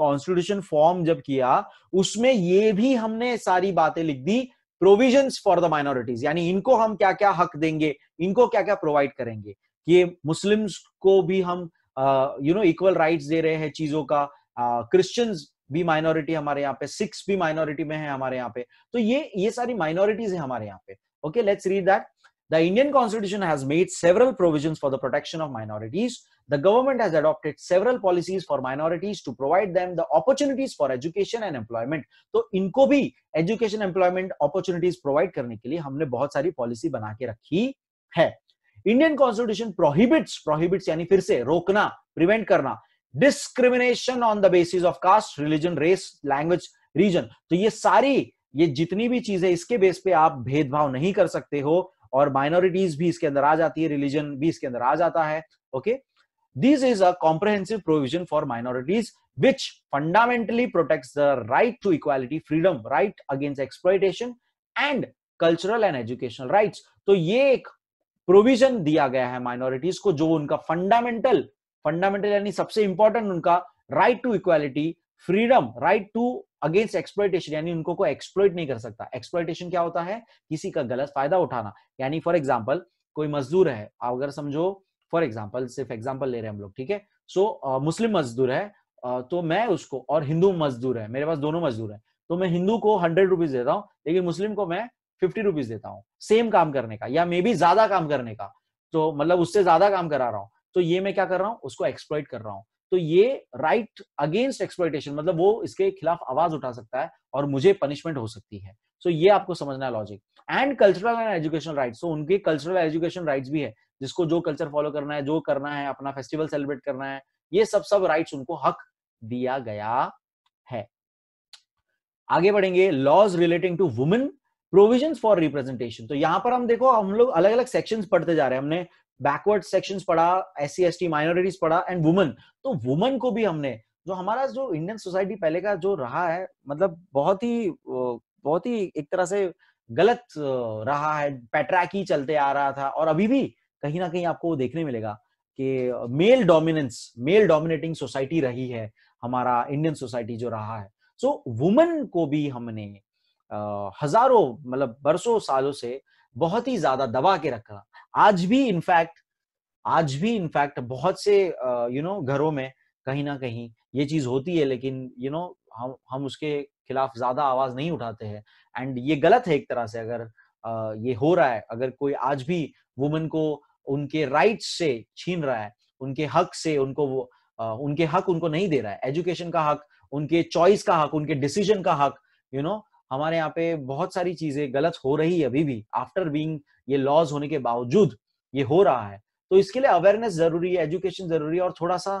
कॉन्स्टिट्यूशन फॉर्म जब किया उसमें ये भी हमने सारी बातें लिख दी प्रोविजन फॉर द माइनॉरिटीज यानी इनको हम क्या क्या हक देंगे इनको क्या क्या प्रोवाइड करेंगे ये मुस्लिम्स को भी हम यू नो इक्वल राइट्स दे रहे हैं चीजों का क्रिश्चियंस uh, भी माइनॉरिटी हमारे यहाँ पे सिक्स भी माइनॉरिटी में है हमारे यहाँ पे तो ये ये सारी माइनॉरिटीज है हमारे यहाँ पे okay let's read that The Indian constitution has made several provisions for the protection of minorities. The government has adopted several policies for minorities to provide them the opportunities for education and employment. तो inko bhi education employment opportunities provide karne ke liye humne bahut sari policy bana ke rakhi hai indian constitution prohibits prohibits yani fir se rokna prevent karna discrimination on the basis of caste religion race language region तो ये सारी ये जितनी भी चीजें इसके base पे आप भेदभाव नहीं कर सकते हो और माइनॉरिटीज भी इसके अंदर आ जाती है रिलीजन भी इसके अंदर आ जाता है okay this is a comprehensive provision for minorities which fundamentally protect the right to equality freedom right against exploitation and cultural and educational rights तो ये एक प्रोविजन दिया गया है माइनॉरिटीज को जो उनका फंडामेंटल फंडामेंटल यानी सबसे इंपॉर्टेंट उनका right to equality freedom right to against exploitation यानी उनको को एक्सप्लोइट नहीं कर सकता एक्सप्लोइटेशन क्या होता है किसी का गलत फायदा उठाना यानी फॉर एग्जाम्पल कोई मजदूर है अगर समझो फॉर एग्जाम्पल सिर्फ एग्जाम्पल ले रहे हैं हम लोग ठीक है सो मुस्लिम मजदूर है uh, तो मैं उसको और हिंदू मजदूर है मेरे पास दोनों मजदूर है तो मैं हिंदू को हंड्रेड रुपीज देता हूँ लेकिन मुस्लिम को मैं फिफ्टी रुपीज देता हूँ सेम काम करने का या मे बी ज्यादा काम करने का तो मतलब उससे ज्यादा काम करा रहा हूँ तो ये मैं क्या कर रहा हूँ उसको एक्सप्लोइट कर रहा हूँ तो ये राइट अगेंस्ट एक्सप्लोइटेशन मतलब वो इसके खिलाफ आवाज उठा सकता है और मुझे पनिशमेंट हो सकती है सो so, ये आपको समझना है logic and cultural and education right so उनके कल्चरल एजुकेशन राइट भी है जिसको जो कल्चर फॉलो करना है जो करना है अपना फेस्टिवल सेलिब्रेट करना है ये सब सब राइट्स उनको हक दिया गया है आगे बढ़ेंगे laws relating to women provision for representation तो यहां पर हम देखो हम लोग अलग अलग सेक्शन पढ़ते जा रहे हैं हमने बैकवर्ड सेक्शंस पढ़ा एस सी माइनॉरिटीज पढ़ा एंड वुमन तो वुमन को भी हमने जो हमारा जो इंडियन सोसाइटी पहले का जो रहा है मतलब बहुत ही बहुत ही एक तरह से गलत रहा है पैट्रैक ही चलते आ रहा था और अभी भी कहीं ना कहीं आपको देखने मिलेगा कि male dominance male dominating society रही है हमारा इंडियन सोसाइटी जो रहा है सो so, वुमन को भी हमने आ, हजारों मतलब बरसों सालों से बहुत ही ज्यादा दबा के रखा आज भी इनफैक्ट आज भी इनफैक्ट बहुत से यू नो घरों में कहीं ना कहीं ये चीज होती है लेकिन यू you नो know, हम हम उसके खिलाफ ज्यादा आवाज नहीं उठाते हैं एंड ये गलत है एक तरह से अगर ये हो रहा है अगर कोई आज भी वुमेन को उनके राइट्स से छीन रहा है उनके हक से उनको वो उनके हक उनको नहीं दे रहा है एजुकेशन का हक उनके चॉइस का हक उनके डिसीजन का हक यू नो हमारे यहाँ पे बहुत सारी चीजें गलत हो रही है अभी भी आफ्टर बींग ये लॉज होने के बावजूद ये हो रहा है तो इसके लिए अवेयरनेस जरूरी है एजुकेशन जरूरी है और थोड़ा सा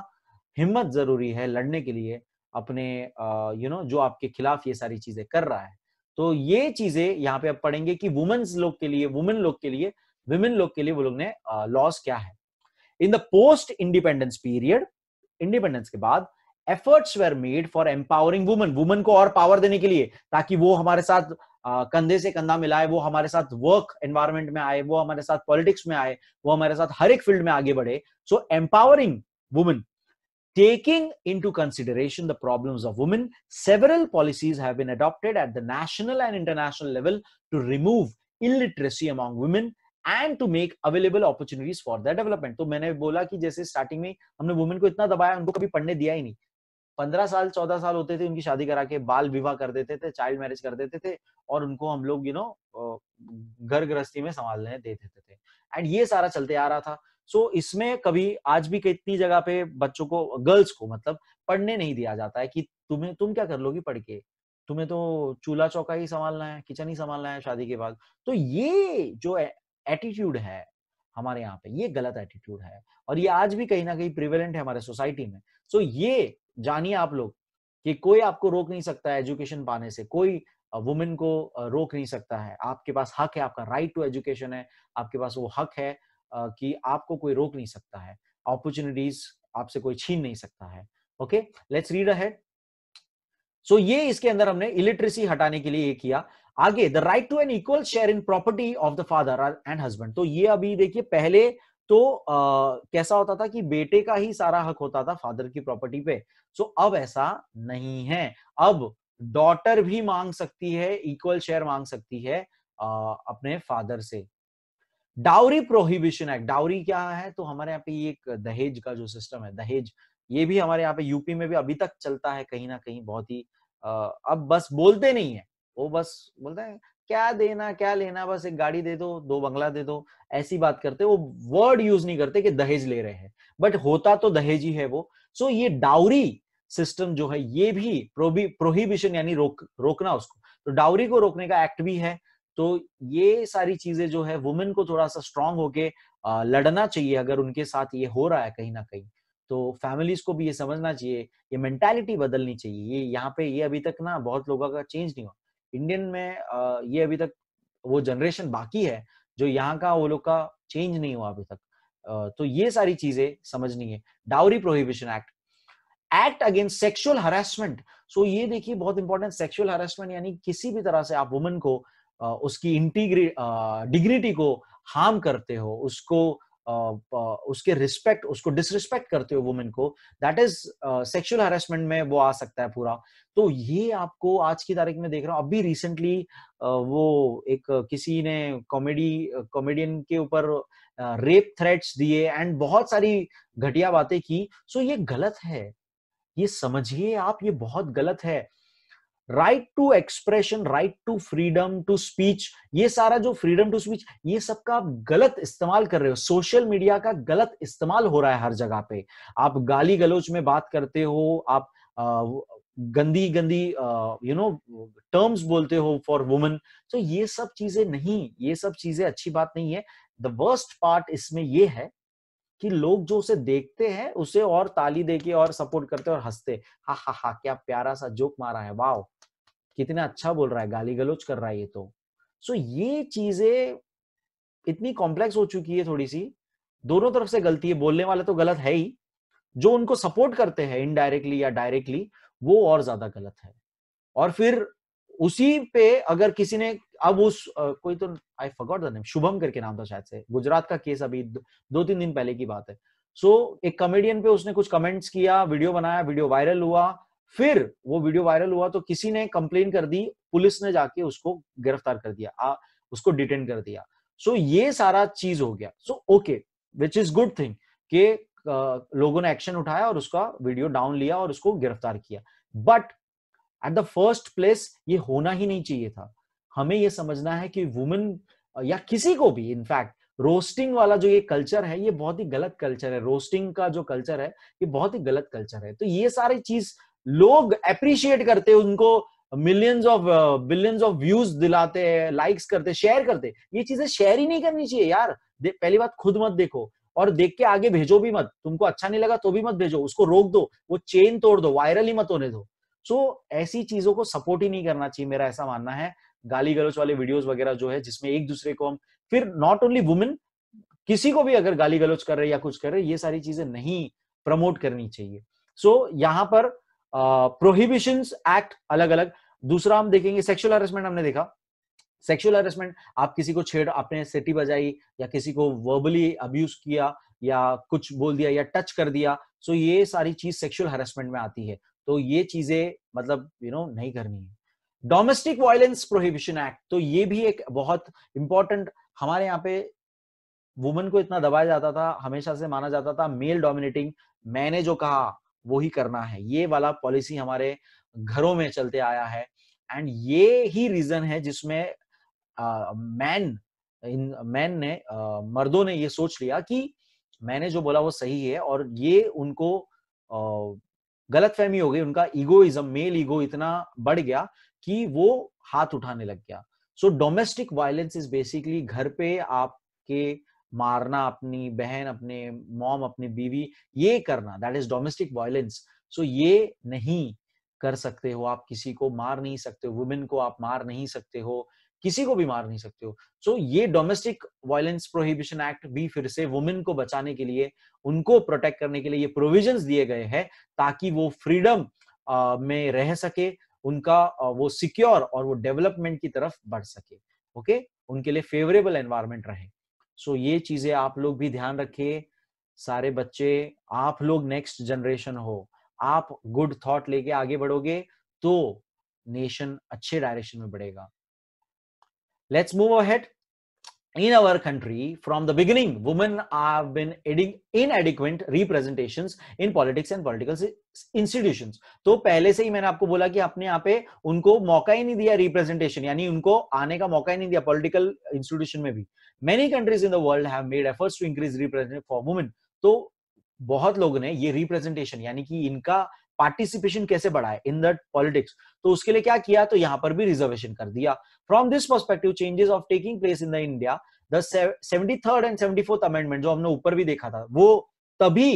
हिम्मत जरूरी है लड़ने के लिए अपने यू नो जो आपके खिलाफ ये सारी चीजें कर रहा है तो ये चीजें यहाँ पे आप पढ़ेंगे कि वुमेन्स लोग के लिए वुमेन लोग के लिए वुमेन लोग के लिए वो लोग ने लॉस क्या है in the post independence period independence के बाद efforts were made for empowering women women को और पावर देने के लिए ताकि वो हमारे साथ कंधे से कंधा मिलाए वो हमारे साथ वर्क एनवायरमेंट में आए वो हमारे साथ पॉलिटिक्स में आए वो हमारे साथ हर एक फील्ड में आगे बढ़े so empowering women taking into consideration the of of women several policies been adopted at the national and international level to remove illiteracy among women and to make available opportunities for the development तो मैंने बोला कि जैसे starting में हमने women को इतना दबाया उनको कभी पढ़ने दिया ही नहीं पंद्रह साल चौदह साल होते थे उनकी शादी करा के बाल विवाह कर देते थे चाइल्ड मैरिज कर देते थे और उनको हम लोग यू नो घर गृहस्थी में संभालने दे देते थे एंड ये सारा चलते आ रहा था सो so, इसमें कभी आज भी कितनी जगह पे बच्चों को गर्ल्स को मतलब पढ़ने नहीं दिया जाता है कि तुम्हें तुम क्या कर लोगी पढ़ के तुम्हें तो चूल्हा चौका ही संभालना है किचन ही संभालना है शादी के बाद तो ये जो एटीट्यूड है हमारे यहाँ पे ये गलत एटीट्यूड है और ये आज भी कहीं ना कहीं प्रिवेलेंट है हमारे सोसाइटी में सो so, ये जानिए आप लोग कि कोई आपको रोक नहीं सकता है एजुकेशन पाने से कोई वुमेन को रोक नहीं सकता है आपके पास हक है आपका राइट टू एजुकेशन है आपके पास वो हक है कि आपको कोई रोक नहीं सकता है अपॉर्चुनिटीज आपसे कोई छीन नहीं सकता है okay let's read ahead so ये इसके अंदर हमने इलिटरेसी हटाने के लिए ये किया आगे the right to an equal share in property of the father and husband तो ये अभी देखिए पहले तो आ, कैसा होता था कि बेटे का ही सारा हक होता था फादर की प्रॉपर्टी पे सो अब ऐसा नहीं है अब डॉटर भी मांग सकती है इक्वल शेयर मांग सकती है आ, अपने फादर से डाउरी प्रोहिबिशन एक्ट डाउरी क्या है तो हमारे यहाँ पे ये एक दहेज का जो सिस्टम है दहेज ये भी हमारे यहाँ पे यूपी में भी अभी तक चलता है कहीं ना कहीं बहुत ही आ, अब बस बोलते नहीं है वो बस बोलते हैं क्या देना क्या लेना बस एक गाड़ी दे दो दो बंगला दे दो ऐसी बात करते वो वर्ड यूज नहीं करते कि दहेज ले रहे हैं बट होता तो दहेज ही है वो सो ये डाउरी सिस्टम जो है ये भी प्रोहिबिशन यानी रोक रोकना उसको तो डाउरी को रोकने का एक्ट भी है तो ये सारी चीजें जो है वुमेन को थोड़ा सा स्ट्रांग होके लड़ना चाहिए अगर उनके साथ ये हो रहा है कहीं ना कहीं तो फैमिलीज को भी ये समझना चाहिए ये मेंटालिटी बदलनी चाहिए ये यहाँ पे ये अभी तक ना बहुत लोगों का चेंज नहीं हुआ इंडियन में ये अभी तक वो जनरेशन बाकी है जो यहाँ का वो लोग का चेंज नहीं हुआ अभी तक तो ये सारी चीजें समझनी है dowry prohibition act act against sexual harassment so ये देखिए बहुत इंपॉर्टेंट सेक्सुअल हरासमेंट यानी किसी भी तरह से आप वुमेन को उसकी इंटीग्री डिग्निटी को हार्म करते हो उसको उसके रिस्पेक्ट उसको डिसरिस्पेक्ट करते हो वुमेन को दैट इज सेक्सुअल हेरासमेंट में वो आ सकता है पूरा तो ये आपको आज की तारीख में देख रहा हूँ अभी रिसेंटली uh, वो एक किसी ने कॉमेडी कॉमेडियन के ऊपर रेप थ्रेट्स दिए एंड बहुत सारी घटिया बातें की सो so ये गलत है ये समझिए आप ये बहुत गलत है right to expression right to freedom to speech ये सारा जो फ्रीडम टू स्पीच ये सब का आप गलत इस्तेमाल कर रहे हो सोशल मीडिया का गलत इस्तेमाल हो रहा है हर जगह पे आप गाली गलोच में बात करते हो आप गंदी गंदी यू नो टर्म्स बोलते हो फॉर वुमेन तो ये सब चीजें नहीं ये सब चीजें अच्छी बात नहीं है द वर्स्ट पार्ट इसमें ये है कि लोग जो उसे देखते हैं उसे और ताली देके और सपोर्ट करते हैं और हंसते हा हा हा क्या प्यारा सा जोक मारा है वाह कितना अच्छा बोल रहा है गाली गलोच कर रहा है ये तो सो so, ये चीजें इतनी कॉम्प्लेक्स हो चुकी है थोड़ी सी दोनों तरफ से गलती है बोलने वाला तो गलत है ही जो उनको सपोर्ट करते हैं इनडायरेक्टली या डायरेक्टली वो और ज्यादा गलत है और फिर उसी पे अगर किसी ने अब उस आ, कोई तो I forgot the name Shubham करके नाम था शायद से गुजरात का केस अभी दो, दो तीन दिन पहले की बात है सो so, एक कॉमेडियन पे उसने कुछ कमेंट्स किया वीडियो बनाया वीडियो वायरल हुआ फिर वो वीडियो वायरल हुआ तो किसी ने कंप्लेन कर दी पुलिस ने जाके उसको गिरफ्तार कर दिया आ, उसको डिटेन कर दिया सो so, ये सारा चीज हो गया so okay which is good thing के लोगों ने एक्शन उठाया और उसका वीडियो डाउन लिया और उसको गिरफ्तार किया but at the first place ये होना ही नहीं चाहिए था हमें ये समझना है कि वुमेन या किसी को भी इनफैक्ट रोस्टिंग वाला जो ये कल्चर है ये बहुत ही गलत कल्चर है रोस्टिंग का जो कल्चर है ये बहुत ही गलत कल्चर है तो ये सारी चीज लोग अप्रिशिएट करते हैं उनको millions of billions of views दिलाते हैं लाइक्स करते शेयर करते ये चीजें शेयर ही नहीं करनी चाहिए यार पहली बात खुद मत देखो और देख के आगे भेजो भी मत तुमको अच्छा नहीं लगा तो भी मत भेजो उसको रोक दो वो चेन तोड़ दो वायरल ही मत होने दो सो so, ऐसी चीजों को सपोर्ट ही नहीं करना चाहिए मेरा ऐसा मानना है गाली गलोच वाले वीडियोस वगैरह जो है जिसमें एक दूसरे को हम फिर नॉट ओनली वुमेन किसी को भी अगर गाली गलोच कर रहे या कुछ कर रहे ये सारी चीजें नहीं प्रमोट करनी चाहिए सो so, यहाँ पर प्रोहिबिशन एक्ट अलग अलग दूसरा हम देखेंगे सेक्सुअल हरेसमेंट हमने देखा सेक्सुअल हरेसमेंट आप किसी को छेड़ आपने सिटी बजाई या किसी को वर्बली अब्यूज किया या कुछ बोल दिया या टच कर दिया सो ये सारी चीज सेक्सुअल हरेसमेंट में आती है तो ये चीजें मतलब यू you नो know, नहीं करनी है डोमेस्टिक वायलेंस प्रोहिबिशन एक्ट तो ये भी एक बहुत इंपॉर्टेंट हमारे यहाँ पे वुमेन को इतना दबाया जाता था हमेशा से माना जाता था मेल डोमिनेटिंग मैंने जो कहा वो ही करना है ये वाला पॉलिसी हमारे घरों में चलते आया है एंड ये ही रीजन है जिसमें मैन इन मैन ने आ, मर्दों ने ये सोच लिया कि मैंने जो बोला वो सही है और ये उनको आ, गलत फहमी हो गई उनका ईगोइज्म मेल ईगो इतना बढ़ गया कि वो हाथ उठाने लग गया so domestic violence is basically घर पे आपके मारना अपनी बहन अपने मॉम अपनी बीवी ये करना that is domestic violence so ये नहीं कर सकते हो आप किसी को मार नहीं सकते हो वुमेन को आप मार नहीं सकते हो किसी को भी मार नहीं सकते हो सो so, ये डोमेस्टिक वायलेंस प्रोहिबिशन एक्ट भी फिर से वुमेन को बचाने के लिए उनको प्रोटेक्ट करने के लिए ये प्रोविजंस दिए गए हैं ताकि वो फ्रीडम में रह सके उनका वो सिक्योर और वो डेवलपमेंट की तरफ बढ़ सके ओके okay? उनके लिए फेवरेबल एनवायरमेंट रहे सो ये चीजें आप लोग भी ध्यान रखिए सारे बच्चे आप लोग नेक्स्ट जनरेशन हो आप गुड थॉट लेके आगे बढ़ोगे तो नेशन अच्छे डायरेक्शन में बढ़ेगा let's move ahead in our country from the beginning women have been inadequate representations in politics and political institutions तो पहले से ही मैंने आपको बोला कि अपने यहाँ पे उनको मौका ही नहीं दिया रिप्रेजेंटेशन यानी उनको आने का मौका ही नहीं दिया पॉलिटिकल इंस्टीट्यूशन में भी many countries in the world have made efforts to increase representation for women तो बहुत लोगों ने ये रिप्रेजेंटेशन यानी कि इनका पार्टिसिपेशन कैसे बढ़ाए इन दट पॉलिटिक्स तो उसके लिए क्या किया तो यहाँ पर भी रिजर्वेशन कर दिया from this perspective changes of taking place in the India the seventy third and seventy fourth amendment जो हमने ऊपर भी देखा था वो तभी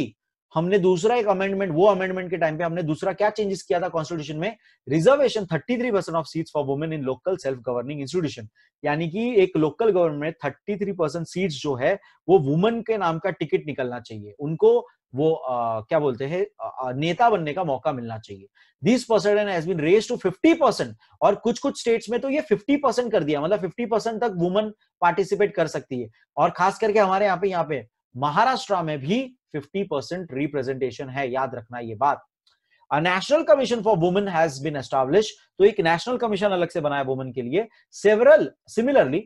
हमने दूसरा एक अमेंडमेंट वो अमेंडमेंट के टाइम पे हमने दूसरा क्या चेंजेस किया था कॉन्स्टिट्यूशन में reservation 33 percent of seats for women in local self governing institution यानी कि एक लोकल गवर्नमेंट में थ्री परसेंट सीट जो है वो वुमेन के नाम का टिकट निकलना चाहिए उनको वो आ, क्या बोलते हैं नेता बनने का मौका मिलना चाहिए this percent has been raise to fifty percent और कुछ कुछ स्टेट्स में तो ये फिफ्टी परसेंट कर दिया मतलब फिफ्टी परसेंट तक वुमेन पार्टिसिपेट कर सकती है और खास करके हमारे यहाँ पे यहाँ पे महाराष्ट्र में भी फिफ्टी परसेंट रिप्रेजेंटेशन है याद रखना ये बात national commission for women has been establish तो एक नेशनल कमीशन अलग से बनाया वुमेन के लिए several similarly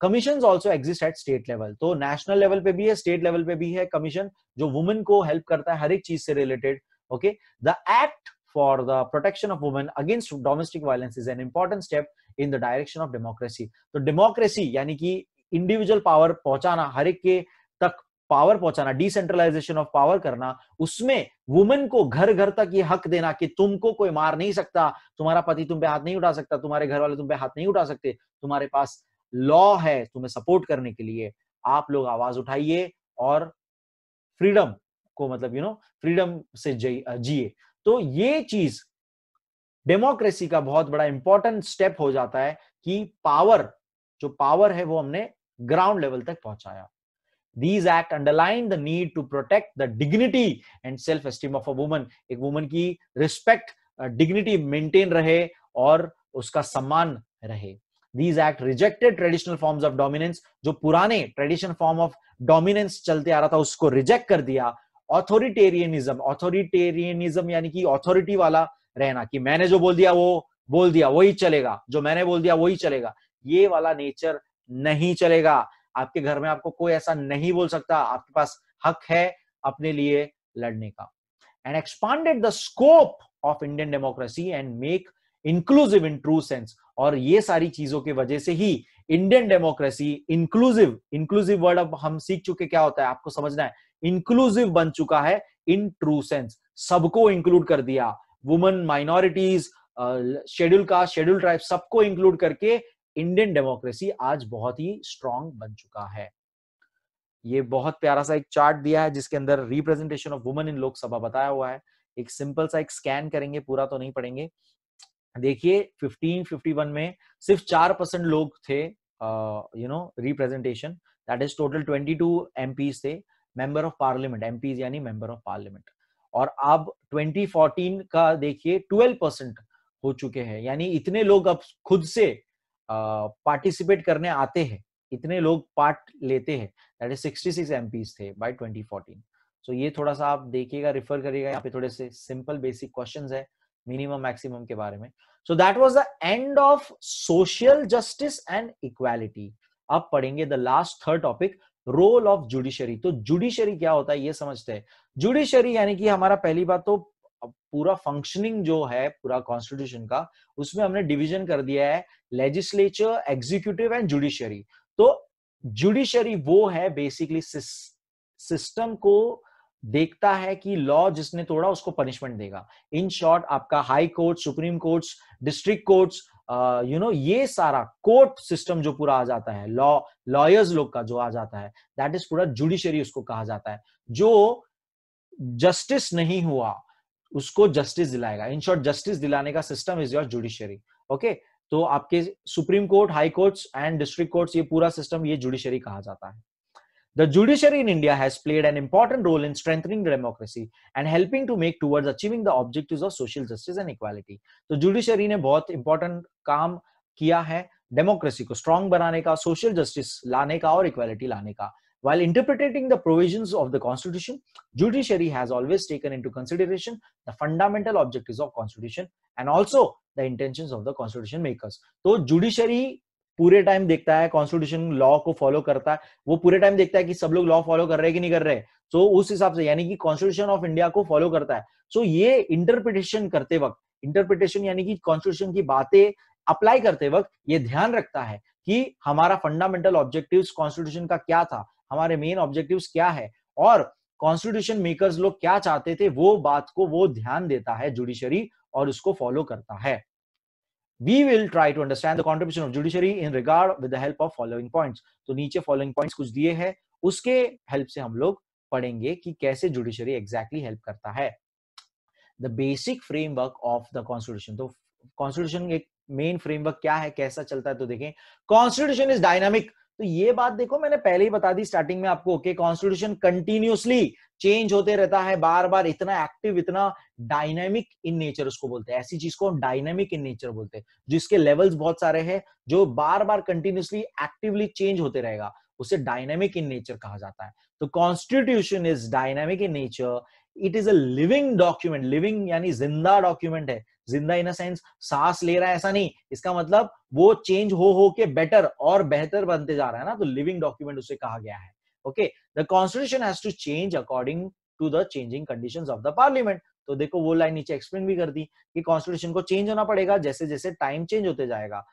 commission also exist at state level तो नेशनल लेवल पे भी है स्टेट लेवल पे भी है कमीशन जो वुमेन को हेल्प करता है हर एक चीज से related okay the act for the protection of women against domestic violence is an important step in the direction of democracy तो डेमोक्रेसी यानी कि इंडिविजुअल पावर पहुंचाना हर एक के तक पावर पहुंचाना डिसेंट्रलाइजेशन ऑफ पावर करना उसमें वुमेन को घर घर तक ये हक देना कि तुमको कोई मार नहीं सकता तुम्हारा पति तुम पे हाथ नहीं उठा सकता तुम्हारे घर वाले तुम पे हाथ नहीं उठा सकते तुम्हारे पास लॉ है तुम्हें सपोर्ट करने के लिए आप लोग आवाज उठाइए और फ्रीडम को मतलब यू नो फ्रीडम से जिए तो ये चीज डेमोक्रेसी का बहुत बड़ा इंपॉर्टेंट स्टेप हो जाता है कि पावर जो पावर है वो हमने ग्राउंड लेवल तक पहुंचाया these act underline the need to protect the dignity and self esteem of a woman एक वुमन की रिस्पेक्ट डिग्निटी मेंटेन रहे और उसका सम्मान रहे these act rejected traditional forms of dominance जो पुराने ट्रेडिशन फॉर्म ऑफ डोमिनेंस चलते आ रहा था उसको रिजेक्ट कर दिया ऑथोरिटेरियनिज्म ऑथोरिटेरियनिज्म यानी कि ऑथोरिटी वाला रहना कि मैंने जो बोल दिया वो बोल दिया वही चलेगा जो मैंने बोल दिया वही चलेगा ये वाला नेचर नहीं चलेगा आपके घर में आपको कोई ऐसा नहीं बोल सकता आपके पास हक है अपने लिए लड़ने का and expanded the scope of Indian democracy and make inclusive in true sense और ये सारी चीजों की वजह से ही Indian democracy inclusive inclusive word अब हम सीख चुके क्या होता है आपको समझना है इंक्लूसिव बन चुका है इन ट्रू सेंस सबको इंक्लूड कर दिया women minorities schedule caste schedule tribe सबको इंक्लूड करके इंडियन डेमोक्रेसी आज बहुत ही स्ट्रांग बन चुका है ये बहुत प्यारा सा एक चार्ट दिया है जिसके अंदर representation of women in Lok Sabha बताया हुआ है एक सिंपल सा एक स्कैन करेंगे पूरा तो नहीं पड़ेंगे देखिए 1551 में सिर्फ चार परसेंट लोग थे you know representation that is total 22 two थे मेंबर ऑफ पार्लियामेंट एम यानी मेंबर ऑफ पार्लियामेंट और अब 2014 का देखिए 12 परसेंट हो चुके हैं यानी इतने लोग अब खुद से पार्टिसिपेट करने आते हैं इतने लोग पार्ट लेते हैं दैट इज 66 एमपीस थे बाय 2014 सो so, ये थोड़ा सा आप देखिएगा रिफर करिएगा यहाँ पे थोड़े से सिंपल बेसिक क्वेश्चंस है मिनिमम मैक्सिमम के बारे में so that was the end of social justice and equality अब पढ़ेंगे the last third topic role of judiciary तो जुडिशरी क्या होता है ये समझते हैं जुडिशरी यानी कि हमारा पहली बात तो पूरा फंक्शनिंग जो है पूरा कॉन्स्टिट्यूशन का उसमें हमने डिवीजन कर दिया है लेजिस्लेचर एग्जीक्यूटिव एंड जुडिशरी तो जुडिशरी वो है बेसिकली सिस्टम को देखता है कि लॉ जिसने तोड़ा उसको पनिशमेंट देगा इन शॉर्ट आपका high court supreme courts district courts you know ये सारा कोर्ट सिस्टम जो पूरा आ जाता है लॉ लॉयर्स लोग का जो आ जाता है दैट इज पूरा जुडिशरी उसको कहा जाता है जो जस्टिस नहीं हुआ उसको जस्टिस दिलाएगा इन शॉर्ट जस्टिस दिलाने का system is your judiciary okay तो आपके supreme court high courts and district courts ये पूरा सिस्टम ये जुडिशियरी कहा जाता है the judiciary in India has played an important role in strengthening democracy and helping to make towards achieving the objective of social justice and equality तो judiciary ने बहुत important काम किया है डेमोक्रेसी को स्ट्रॉन्ग बनाने का सोशल जस्टिस लाने का और इक्वालिटी लाने का While interpreting the provisions of the constitution, judiciary has always taken into consideration the fundamental objectives of constitution and also the intentions of the constitution makers. so judiciary पूरे time देखता है constitution law को follow करता है वो पूरे time देखता है कि सब लोग लॉ फॉलो कर रहे हैं कि नहीं कर रहे सो so, उस हिसाब से यानी कि कॉन्स्टिट्यूशन ऑफ इंडिया को फॉलो करता है सो so, ये इंटरप्रिटेशन करते वक्त इंटरप्रिटेशन यानी कि कॉन्स्टिट्यूशन की बातें अप्लाई करते वक्त ये ध्यान रखता है कि हमारा फंडामेंटल ऑब्जेक्टिव कॉन्स्टिट्यूशन का क्या था हमारे मेन ऑब्जेक्टिव क्या है और कॉन्स्टिट्यूशन मेकर्स लोग क्या चाहते थे वो बात को वो ध्यान देता है जुडिशरी और उसको फॉलो करता है we will try to understand the contribution of judiciary in regard with the help of following points तो नीचे following points कुछ दिए हैं उसके help से हम लोग पढ़ेंगे कि कैसे judiciary exactly help करता है the basic framework of the constitution तो constitution एक main framework क्या है कैसा चलता है तो देखें constitution is dynamic तो ये बात देखो मैंने पहले ही बता दी स्टार्टिंग में आपको कि कॉन्स्टिट्यूशन कंटिन्यूसली चेंज होते रहता है बार बार इतना एक्टिव इतना डायनेमिक इन नेचर उसको बोलते हैं ऐसी चीज को हम डायनेमिक इन नेचर बोलते हैं जिसके लेवल्स बहुत सारे हैं जो बार बार कंटिन्यूसली एक्टिवली चेंज होते रहेगा उसे डायनेमिक इन नेचर कहा जाता है तो constitution is dynamic in nature it is a living document living यानी जिंदा डॉक्यूमेंट है जिंदा इन सेंस सांस ले रहा है ऐसा नहीं इसका मतलब वो चेंज हो हो के बेटर और बेहतर बनते जा रहा है ना तो लिविंग डॉक्यूमेंट उसे कहा गया है okay the constitution has to change according to the changing condition of the parliament तो देखो वो लाइन नीचे एक्सप्लेन भी कर दी कि कॉन्स्टिट्यूशन को चेंज होना पड़ेगा जैसे जैसे टाइम चेंज होते जाएगा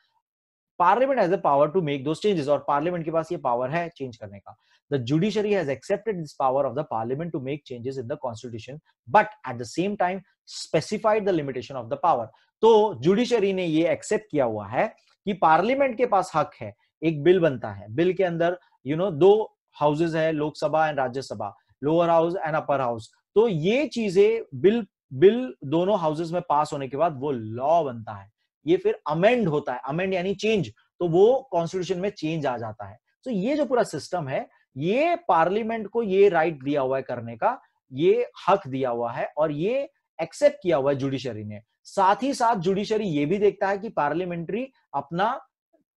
parliament has the power to make those changes और parliament के पास ये power है change करने का the judiciary has accepted this power of the parliament to make changes in the constitution but at the same time specified the limitation of the power तो judiciary ने ये accept किया हुआ है कि parliament के पास हक है एक बिल बनता है बिल के अंदर यू you नो know, दो हाउसेज है Lok Sabha and Rajya Sabha lower house and upper house तो ये चीजें बिल बिल दोनों हाउसेज में पास होने के बाद वो लॉ बनता है ये फिर अमेंड होता है अमेंड यानी चेंज तो वो कॉन्स्टिट्यूशन में चेंज आ जाता है तो ये जो पूरा सिस्टम है ये पार्लियामेंट को ये राइट दिया हुआ है करने का ये हक दिया हुआ है और ये एक्सेप्ट किया हुआ है जुडिशरी ने साथ ही साथ जुडिशरी ये भी देखता है कि पार्लियामेंट्री अपना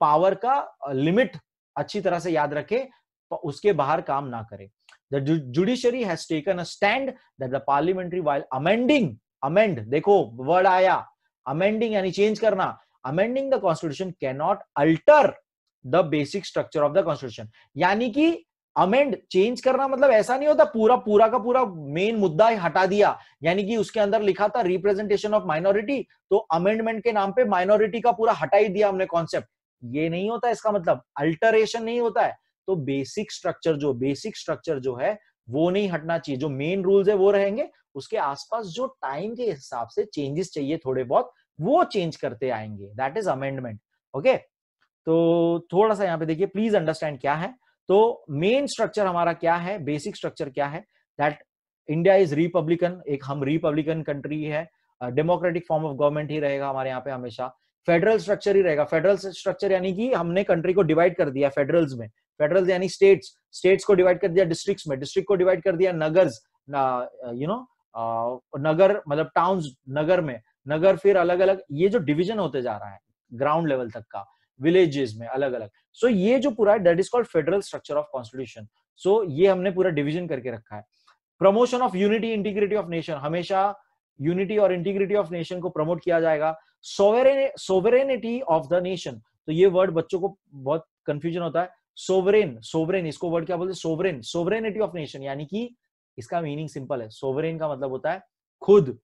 पावर का लिमिट अच्छी तरह से याद रखे तो उसके बाहर काम ना करे the judiciary has taken a stand that the देखो वर्ड आया अमेंडिंग यानी चेंज करना amending the constitution cannot alter the basic structure of the constitution यानी कि अमेंड चेंज करना मतलब ऐसा नहीं होता पूरा पूरा का पूरा मेन मुद्दा ही हटा दिया यानी कि उसके अंदर लिखा था रिप्रेजेंटेशन ऑफ माइनॉरिटी तो अमेंडमेंट के नाम पे माइनॉरिटी का पूरा हटा ही दिया हमने कॉन्सेप्ट ये नहीं होता इसका मतलब अल्टरेशन नहीं होता है तो बेसिक स्ट्रक्चर जो बेसिक स्ट्रक्चर जो है वो नहीं हटना चाहिए जो मेन रूल्स है वो रहेंगे उसके आसपास जो टाइम के हिसाब से चेंजेस चाहिए थोड़े बहुत वो चेंज करते आएंगे दैट इज अमेंडमेंट ओके तो थोड़ा सा यहाँ पे देखिए प्लीज अंडरस्टैंड क्या है तो मेन स्ट्रक्चर हमारा क्या है बेसिक स्ट्रक्चर क्या है दैट इंडिया इज रिपब्लिकन एक हम रिपब्लिकन कंट्री है डेमोक्रेटिक फॉर्म ऑफ गवर्नमेंट ही रहेगा हमारे यहाँ पे हमेशा फेडरल स्ट्रक्चर ही रहेगा फेडरल स्ट्रक्चर यानी कि हमने कंट्री को डिवाइड कर दिया फेडरल्स में फेडरल यानी स्टेट्स स्टेट्स को डिवाइड कर दिया डिस्ट्रिक्ट में डिस्ट्रिक्ट को डिवाइड कर दिया नगर्स यू नो नगर मतलब टाउन्स नगर में नगर फिर अलग अलग ये जो डिविजन होते जा रहा है ग्राउंड लेवल तक का विलेजेस में अलग अलग सो so, ये जो पूरा that is called federal structure of constitution so ये हमने पूरा डिविजन करके रखा है promotion of unity integrity of nation हमेशा यूनिटी और इंटीग्रिटी ऑफ नेशन को प्रमोट किया जाएगा सोवरेनिटी ऑफ द नेशन तो ये वर्ड बच्चों को बहुत कंफ्यूजन होता है सोवरेन सोवरेन इसको वर्ड क्या बोलते हैं सोवरेन सोवरेनिटी ऑफ नेशन यानी कि इसका मीनिंग सिंपल है सोवरेन का मतलब होता है खुद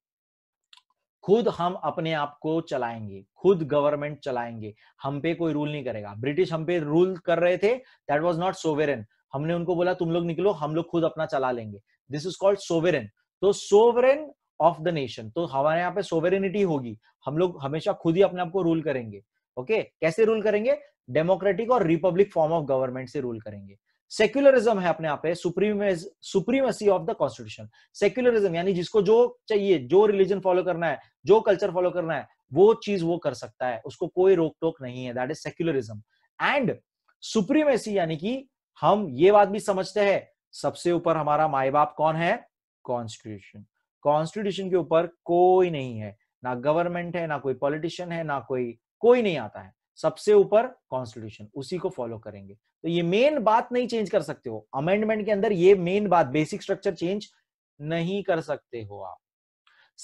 खुद हम अपने आप को चलाएंगे खुद गवर्नमेंट चलाएंगे हम पे कोई रूल नहीं करेगा ब्रिटिश हम पे रूल कर रहे थे दैट वॉज नॉट सोवेरन हमने उनको बोला तुम लोग निकलो हम लोग खुद अपना चला लेंगे दिस इज कॉल्ड सोवेरन तो सोवरेन ऑफ द नेशन तो हमारे यहाँ पे सोवेरिनिटी होगी हम लोग हमेशा खुद ही अपने आप को रूल करेंगे ओके okay? कैसे रूल करेंगे डेमोक्रेटिक और रिपब्लिक फॉर्म ऑफ गवर्नमेंट से रूल करेंगे सेक्युलरिज्म है अपने आप supremacy of the constitution secularism यानी जिसको जो चाहिए जो रिलीजन फॉलो करना है जो कल्चर फॉलो करना है वो चीज वो कर सकता है उसको कोई रोक टोक नहीं है that is secularism and supremacy यानी कि हम ये बात भी समझते हैं सबसे ऊपर हमारा माए बाप कौन है कॉन्स्टिट्यूशन कॉन्स्टिट्यूशन के ऊपर कोई नहीं है ना गवर्नमेंट है ना कोई पॉलिटिशियन है ना कोई कोई नहीं आता है सबसे ऊपर कॉन्स्टिट्यूशन उसी को फॉलो करेंगे तो ये मेन बात नहीं चेंज कर सकते हो अमेंडमेंट के अंदर ये मेन बात बेसिक स्ट्रक्चर चेंज नहीं कर सकते हो आप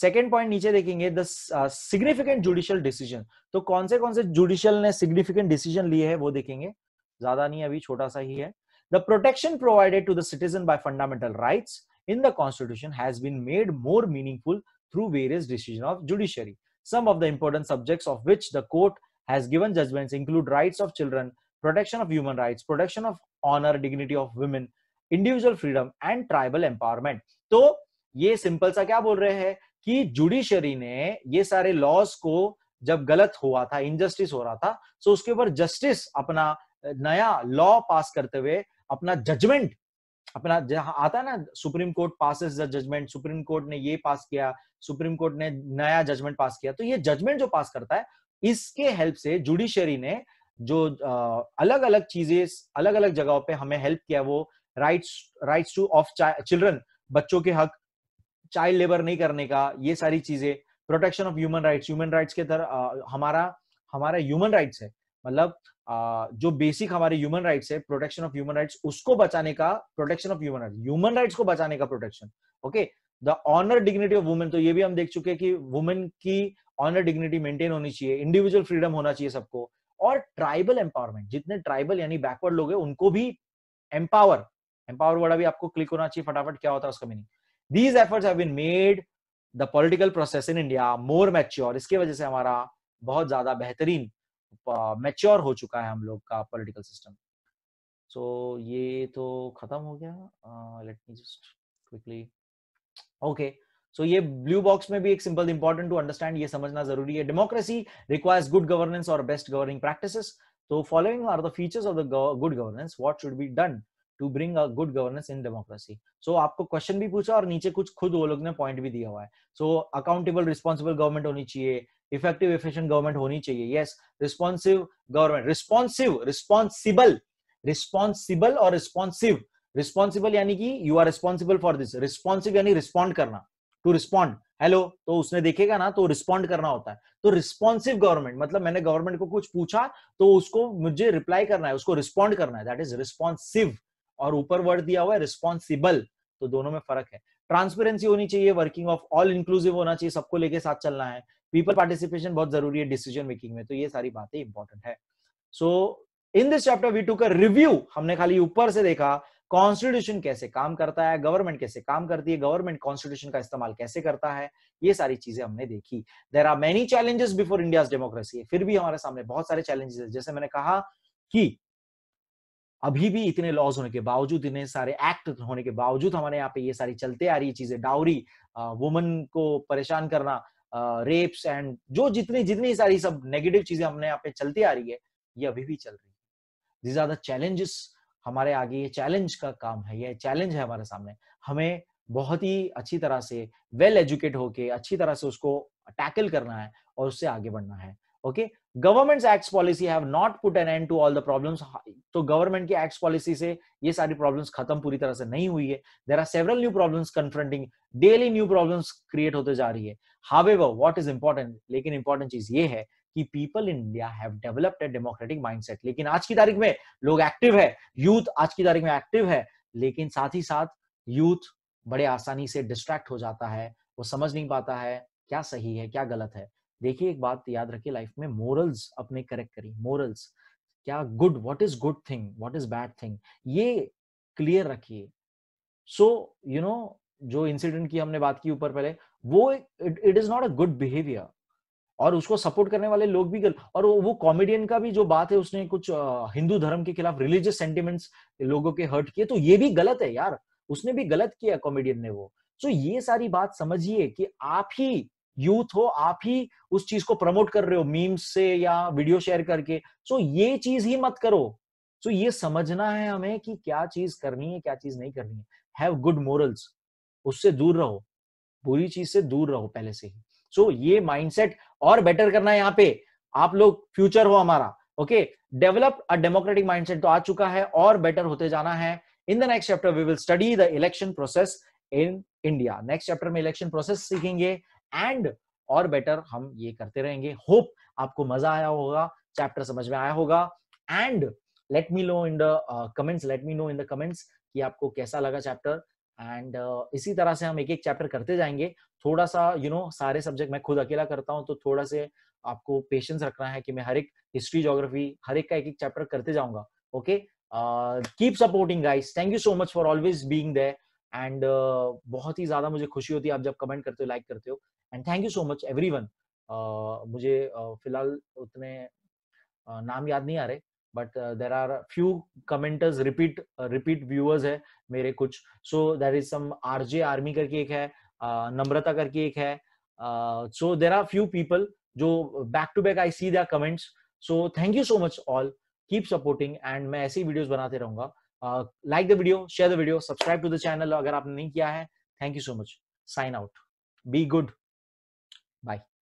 सेकेंड पॉइंट नीचे देखेंगे द सिग्निफिकेंट जुडिशियल डिसीजन तो कौन से कौन से जुडिशियल ने सिग्निफिकेंट डिसीजन लिए है वो देखेंगे ज्यादा नहीं अभी छोटा सा ही है the protection provided to the citizen by fundamental right in the constitution has been made more meaningful through various decision of judiciary some of the important subject of which the court has given judgments include rights of children, protection of human rights, protection of honor, dignity of women, individual freedom and tribal empowerment तो ye simple sa kya bol rahe hai ki judiciary ne ye sare laws ko jab galat hua tha injustice ho raha tha so uske upar justice apna naya law pass karte hue apna judgment अपना जहां आता है ना supreme court passes the judgment supreme court ने ये पास किया supreme court ने नया जजमेंट पास किया तो ये जजमेंट जो पास करता है इसके हेल्प से जुडिशरी ने जो अलग अलग चीजें अलग अलग जगहों पे हमें हेल्प किया वो rights rights to of children बच्चों के हक चाइल्ड लेबर नहीं करने का ये सारी चीजें protection of human rights human rights के तरह हमारा हमारा ह्यूमन राइट्स है मतलब जो बेसिक हमारे ह्यूमन राइट्स है प्रोटेक्शन ऑफ ह्यूमन राइट्स उसको बचाने का protection of human rights human rights को बचाने का protection okay okay? The honour dignity of women तो ये भी हम देख चुके हैं कि वुमेन की ऑनर डिग्निटी मेंटेन होनी चाहिए इंडिविजुअल फ्रीडम होना चाहिए सबको और ट्राइबल एम्पावरमेंट जितने ट्राइबल यानी बैकवर्ड लोग हैं उनको भी एम्पावर एम्पावर वर्ड अभी आपको क्लिक होना चाहिए फटाफट क्या होता है उसका meaning these efforts have been made the political process in India more mature इसके वजह से हमारा बहुत ज्यादा बेहतरीन मैच्योर हो चुका है हम लोग का पॉलिटिकल सिस्टम सो ये तो खत्म हो गया let me just quickly okay so ये ब्लू बॉक्स में भी एक सिंपल इंपॉर्टेंट टू अंडरस्टैंड ये समझना जरूरी है डेमोक्रेसी रिक्वायर्स गुड गवर्नेंस और बेस्ट गवर्निंग प्रैक्टिसेस तो following are the features of the good governance what should be done to bring a good governance in democracy so आपको question भी पूछा और नीचे कुछ खुद वो लोग ने पॉइंट भी दिया हुआ है सो अकाउंटेबल रिस्पॉन्सिबल गवर्नमेंट होनी चाहिए इफेक्टिव इफिशियंट गवर्नमेंट होनी चाहिए yes responsive government responsive responsible responsible और रिस्पॉन्सिव रिस्पॉन्सिबल यानी कि you are responsible for this responsive यानी रिस्पॉन्ड करना टू रिस्पॉन्ड हेलो तो उसने देखेगा ना तो रिस्पॉन्ड करना होता है तो रिस्पॉन्सिव गवर्नमेंट मतलब मैंने गवर्नमेंट को कुछ पूछा तो उसको मुझे रिप्लाई करना है उसको रिस्पॉन्ड करना है दैट इज रिस्पॉन्सिव और ऊपर वर्ड दिया हुआ है रिस्पॉन्सिबल तो दोनों में फर्क है ट्रांसपेरेंसी होनी चाहिए वर्किंग ऑफ ऑल इंक्लूसिव होना चाहिए सबको लेके साथ चलना है पीपल पार्टिसिपेशन बहुत जरूरी है डिसीजन मेकिंग में तो ये सारी बातें इंपॉर्टेंट है so in this chapter we to का रिव्यू हमने खाली ऊपर से देखा कॉन्स्टिट्यूशन कैसे काम करता है गवर्नमेंट कैसे काम करती है गवर्नमेंट कॉन्स्टिट्यूशन का इस्तेमाल कैसे करता है ये सारी चीजें हमने देखी there are many challenges before India democracy फिर भी हमारे सामने बहुत सारे चैलेंजेस है जैसे मैंने कहा कि अभी भी इतने लॉज होने के बावजूद इतने सारे एक्ट होने के बावजूद हमारे यहाँ पे ये सारी चलते आ रही चीजें डाउरी वुमन को परेशान करना रेप्स एंड जो जितनी जितनी सारी सब नेगेटिव चीजें हमने यहाँ पे चलती आ रही है ये अभी भी चल रही है दीज आर द चैलेंजेस हमारे आगे ये चैलेंज का काम है ये चैलेंज है हमारे सामने हमें बहुत ही अच्छी तरह से वेल well एजुकेट होके अच्छी तरह से उसको टैकल करना है और उससे आगे बढ़ना है okay government act policy have not put an end to all the problems तो गवर्नमेंट की एक्ट पॉलिसी से ये सारी प्रॉब्लम्स खत्म पूरी तरह से नहीं हुई है there are several new problems confronting daily new problems create होते जा रही है हावे वॉट इज इंपॉर्टेंट लेकिन इंपॉर्टेंट चीज ये है कि people in India have developed a democratic mindset लेकिन आज की तारीख में लोग एक्टिव है यूथ आज की तारीख में एक्टिव है लेकिन साथ ही साथ यूथ बड़े आसानी से डिस्ट्रैक्ट हो जाता है वो समझ नहीं पाता है क्या सही है क्या गलत है देखिए एक बात याद रखिए लाइफ में मोरल्स अपने करेक्ट करिए मोरल्स क्या good what is good thing what is bad thing ये क्लियर रखिए सो यू नो जो इंसिडेंट की हमने बात की ऊपर पहले वो it is not a good behaviour और उसको सपोर्ट करने वाले लोग भी गलत और वो कॉमेडियन का भी जो बात है उसने कुछ हिंदू धर्म के खिलाफ रिलीजियस सेंटिमेंट्स लोगों के हर्ट किए तो ये भी गलत है यार उसने भी गलत किया कॉमेडियन ने वो सो ये सारी बात समझिए कि आप ही यूथ हो आप ही उस चीज को प्रमोट कर रहे हो मीम्स से या वीडियो शेयर करके सो ये चीज ही मत करो सो ये समझना है हमें कि क्या चीज करनी है क्या चीज नहीं करनी है हैव गुड मोरल्स उससे दूर रहो बुरी चीज से दूर रहो पहले से ही सो so, ये माइंडसेट और बेटर करना है यहाँ पे आप लोग फ्यूचर हो हमारा okay develop a democratic mindset तो आ चुका है और बेटर होते जाना है in the next chapter we will study the election process in India next chapter में इलेक्शन प्रोसेस सीखेंगे एंड और बेटर हम ये करते रहेंगे होप आपको मजा आया होगा चैप्टर समझ में आया होगा and let me know in the comments let me know in the comments कि आपको कैसा लगा चैप्टर एंड uh, इसी तरह से हम एक एक चैप्टर करते जाएंगे थोड़ा सा यू you नो know, सारे सब्जेक्ट मैं खुद अकेला करता हूँ तो थोड़ा से आपको पेशेंस रखना है कि मैं हर एक हिस्ट्री जोग्राफी हर एक का एक एक चैप्टर करते जाऊंगा okay keep supporting guys thank you so much for always being there and बहुत ही ज्यादा मुझे खुशी होती है आप जब कमेंट करते हो लाइक करते हो and thank you so much every मुझे uh, फिलहाल उतने uh, नाम याद नहीं आ रहे but there are few commenters repeat repeat viewers है मेरे कुछ सो there is some J army करके एक है uh, नम्रता करके एक है so there are few people जो back to back I see their comments so thank you so much all keep supporting and मैं ऐसी वीडियोस बनाते रहूंगा like the video share the video subscribe to the channel अगर आपने नहीं किया है thank you so much sign out be good bye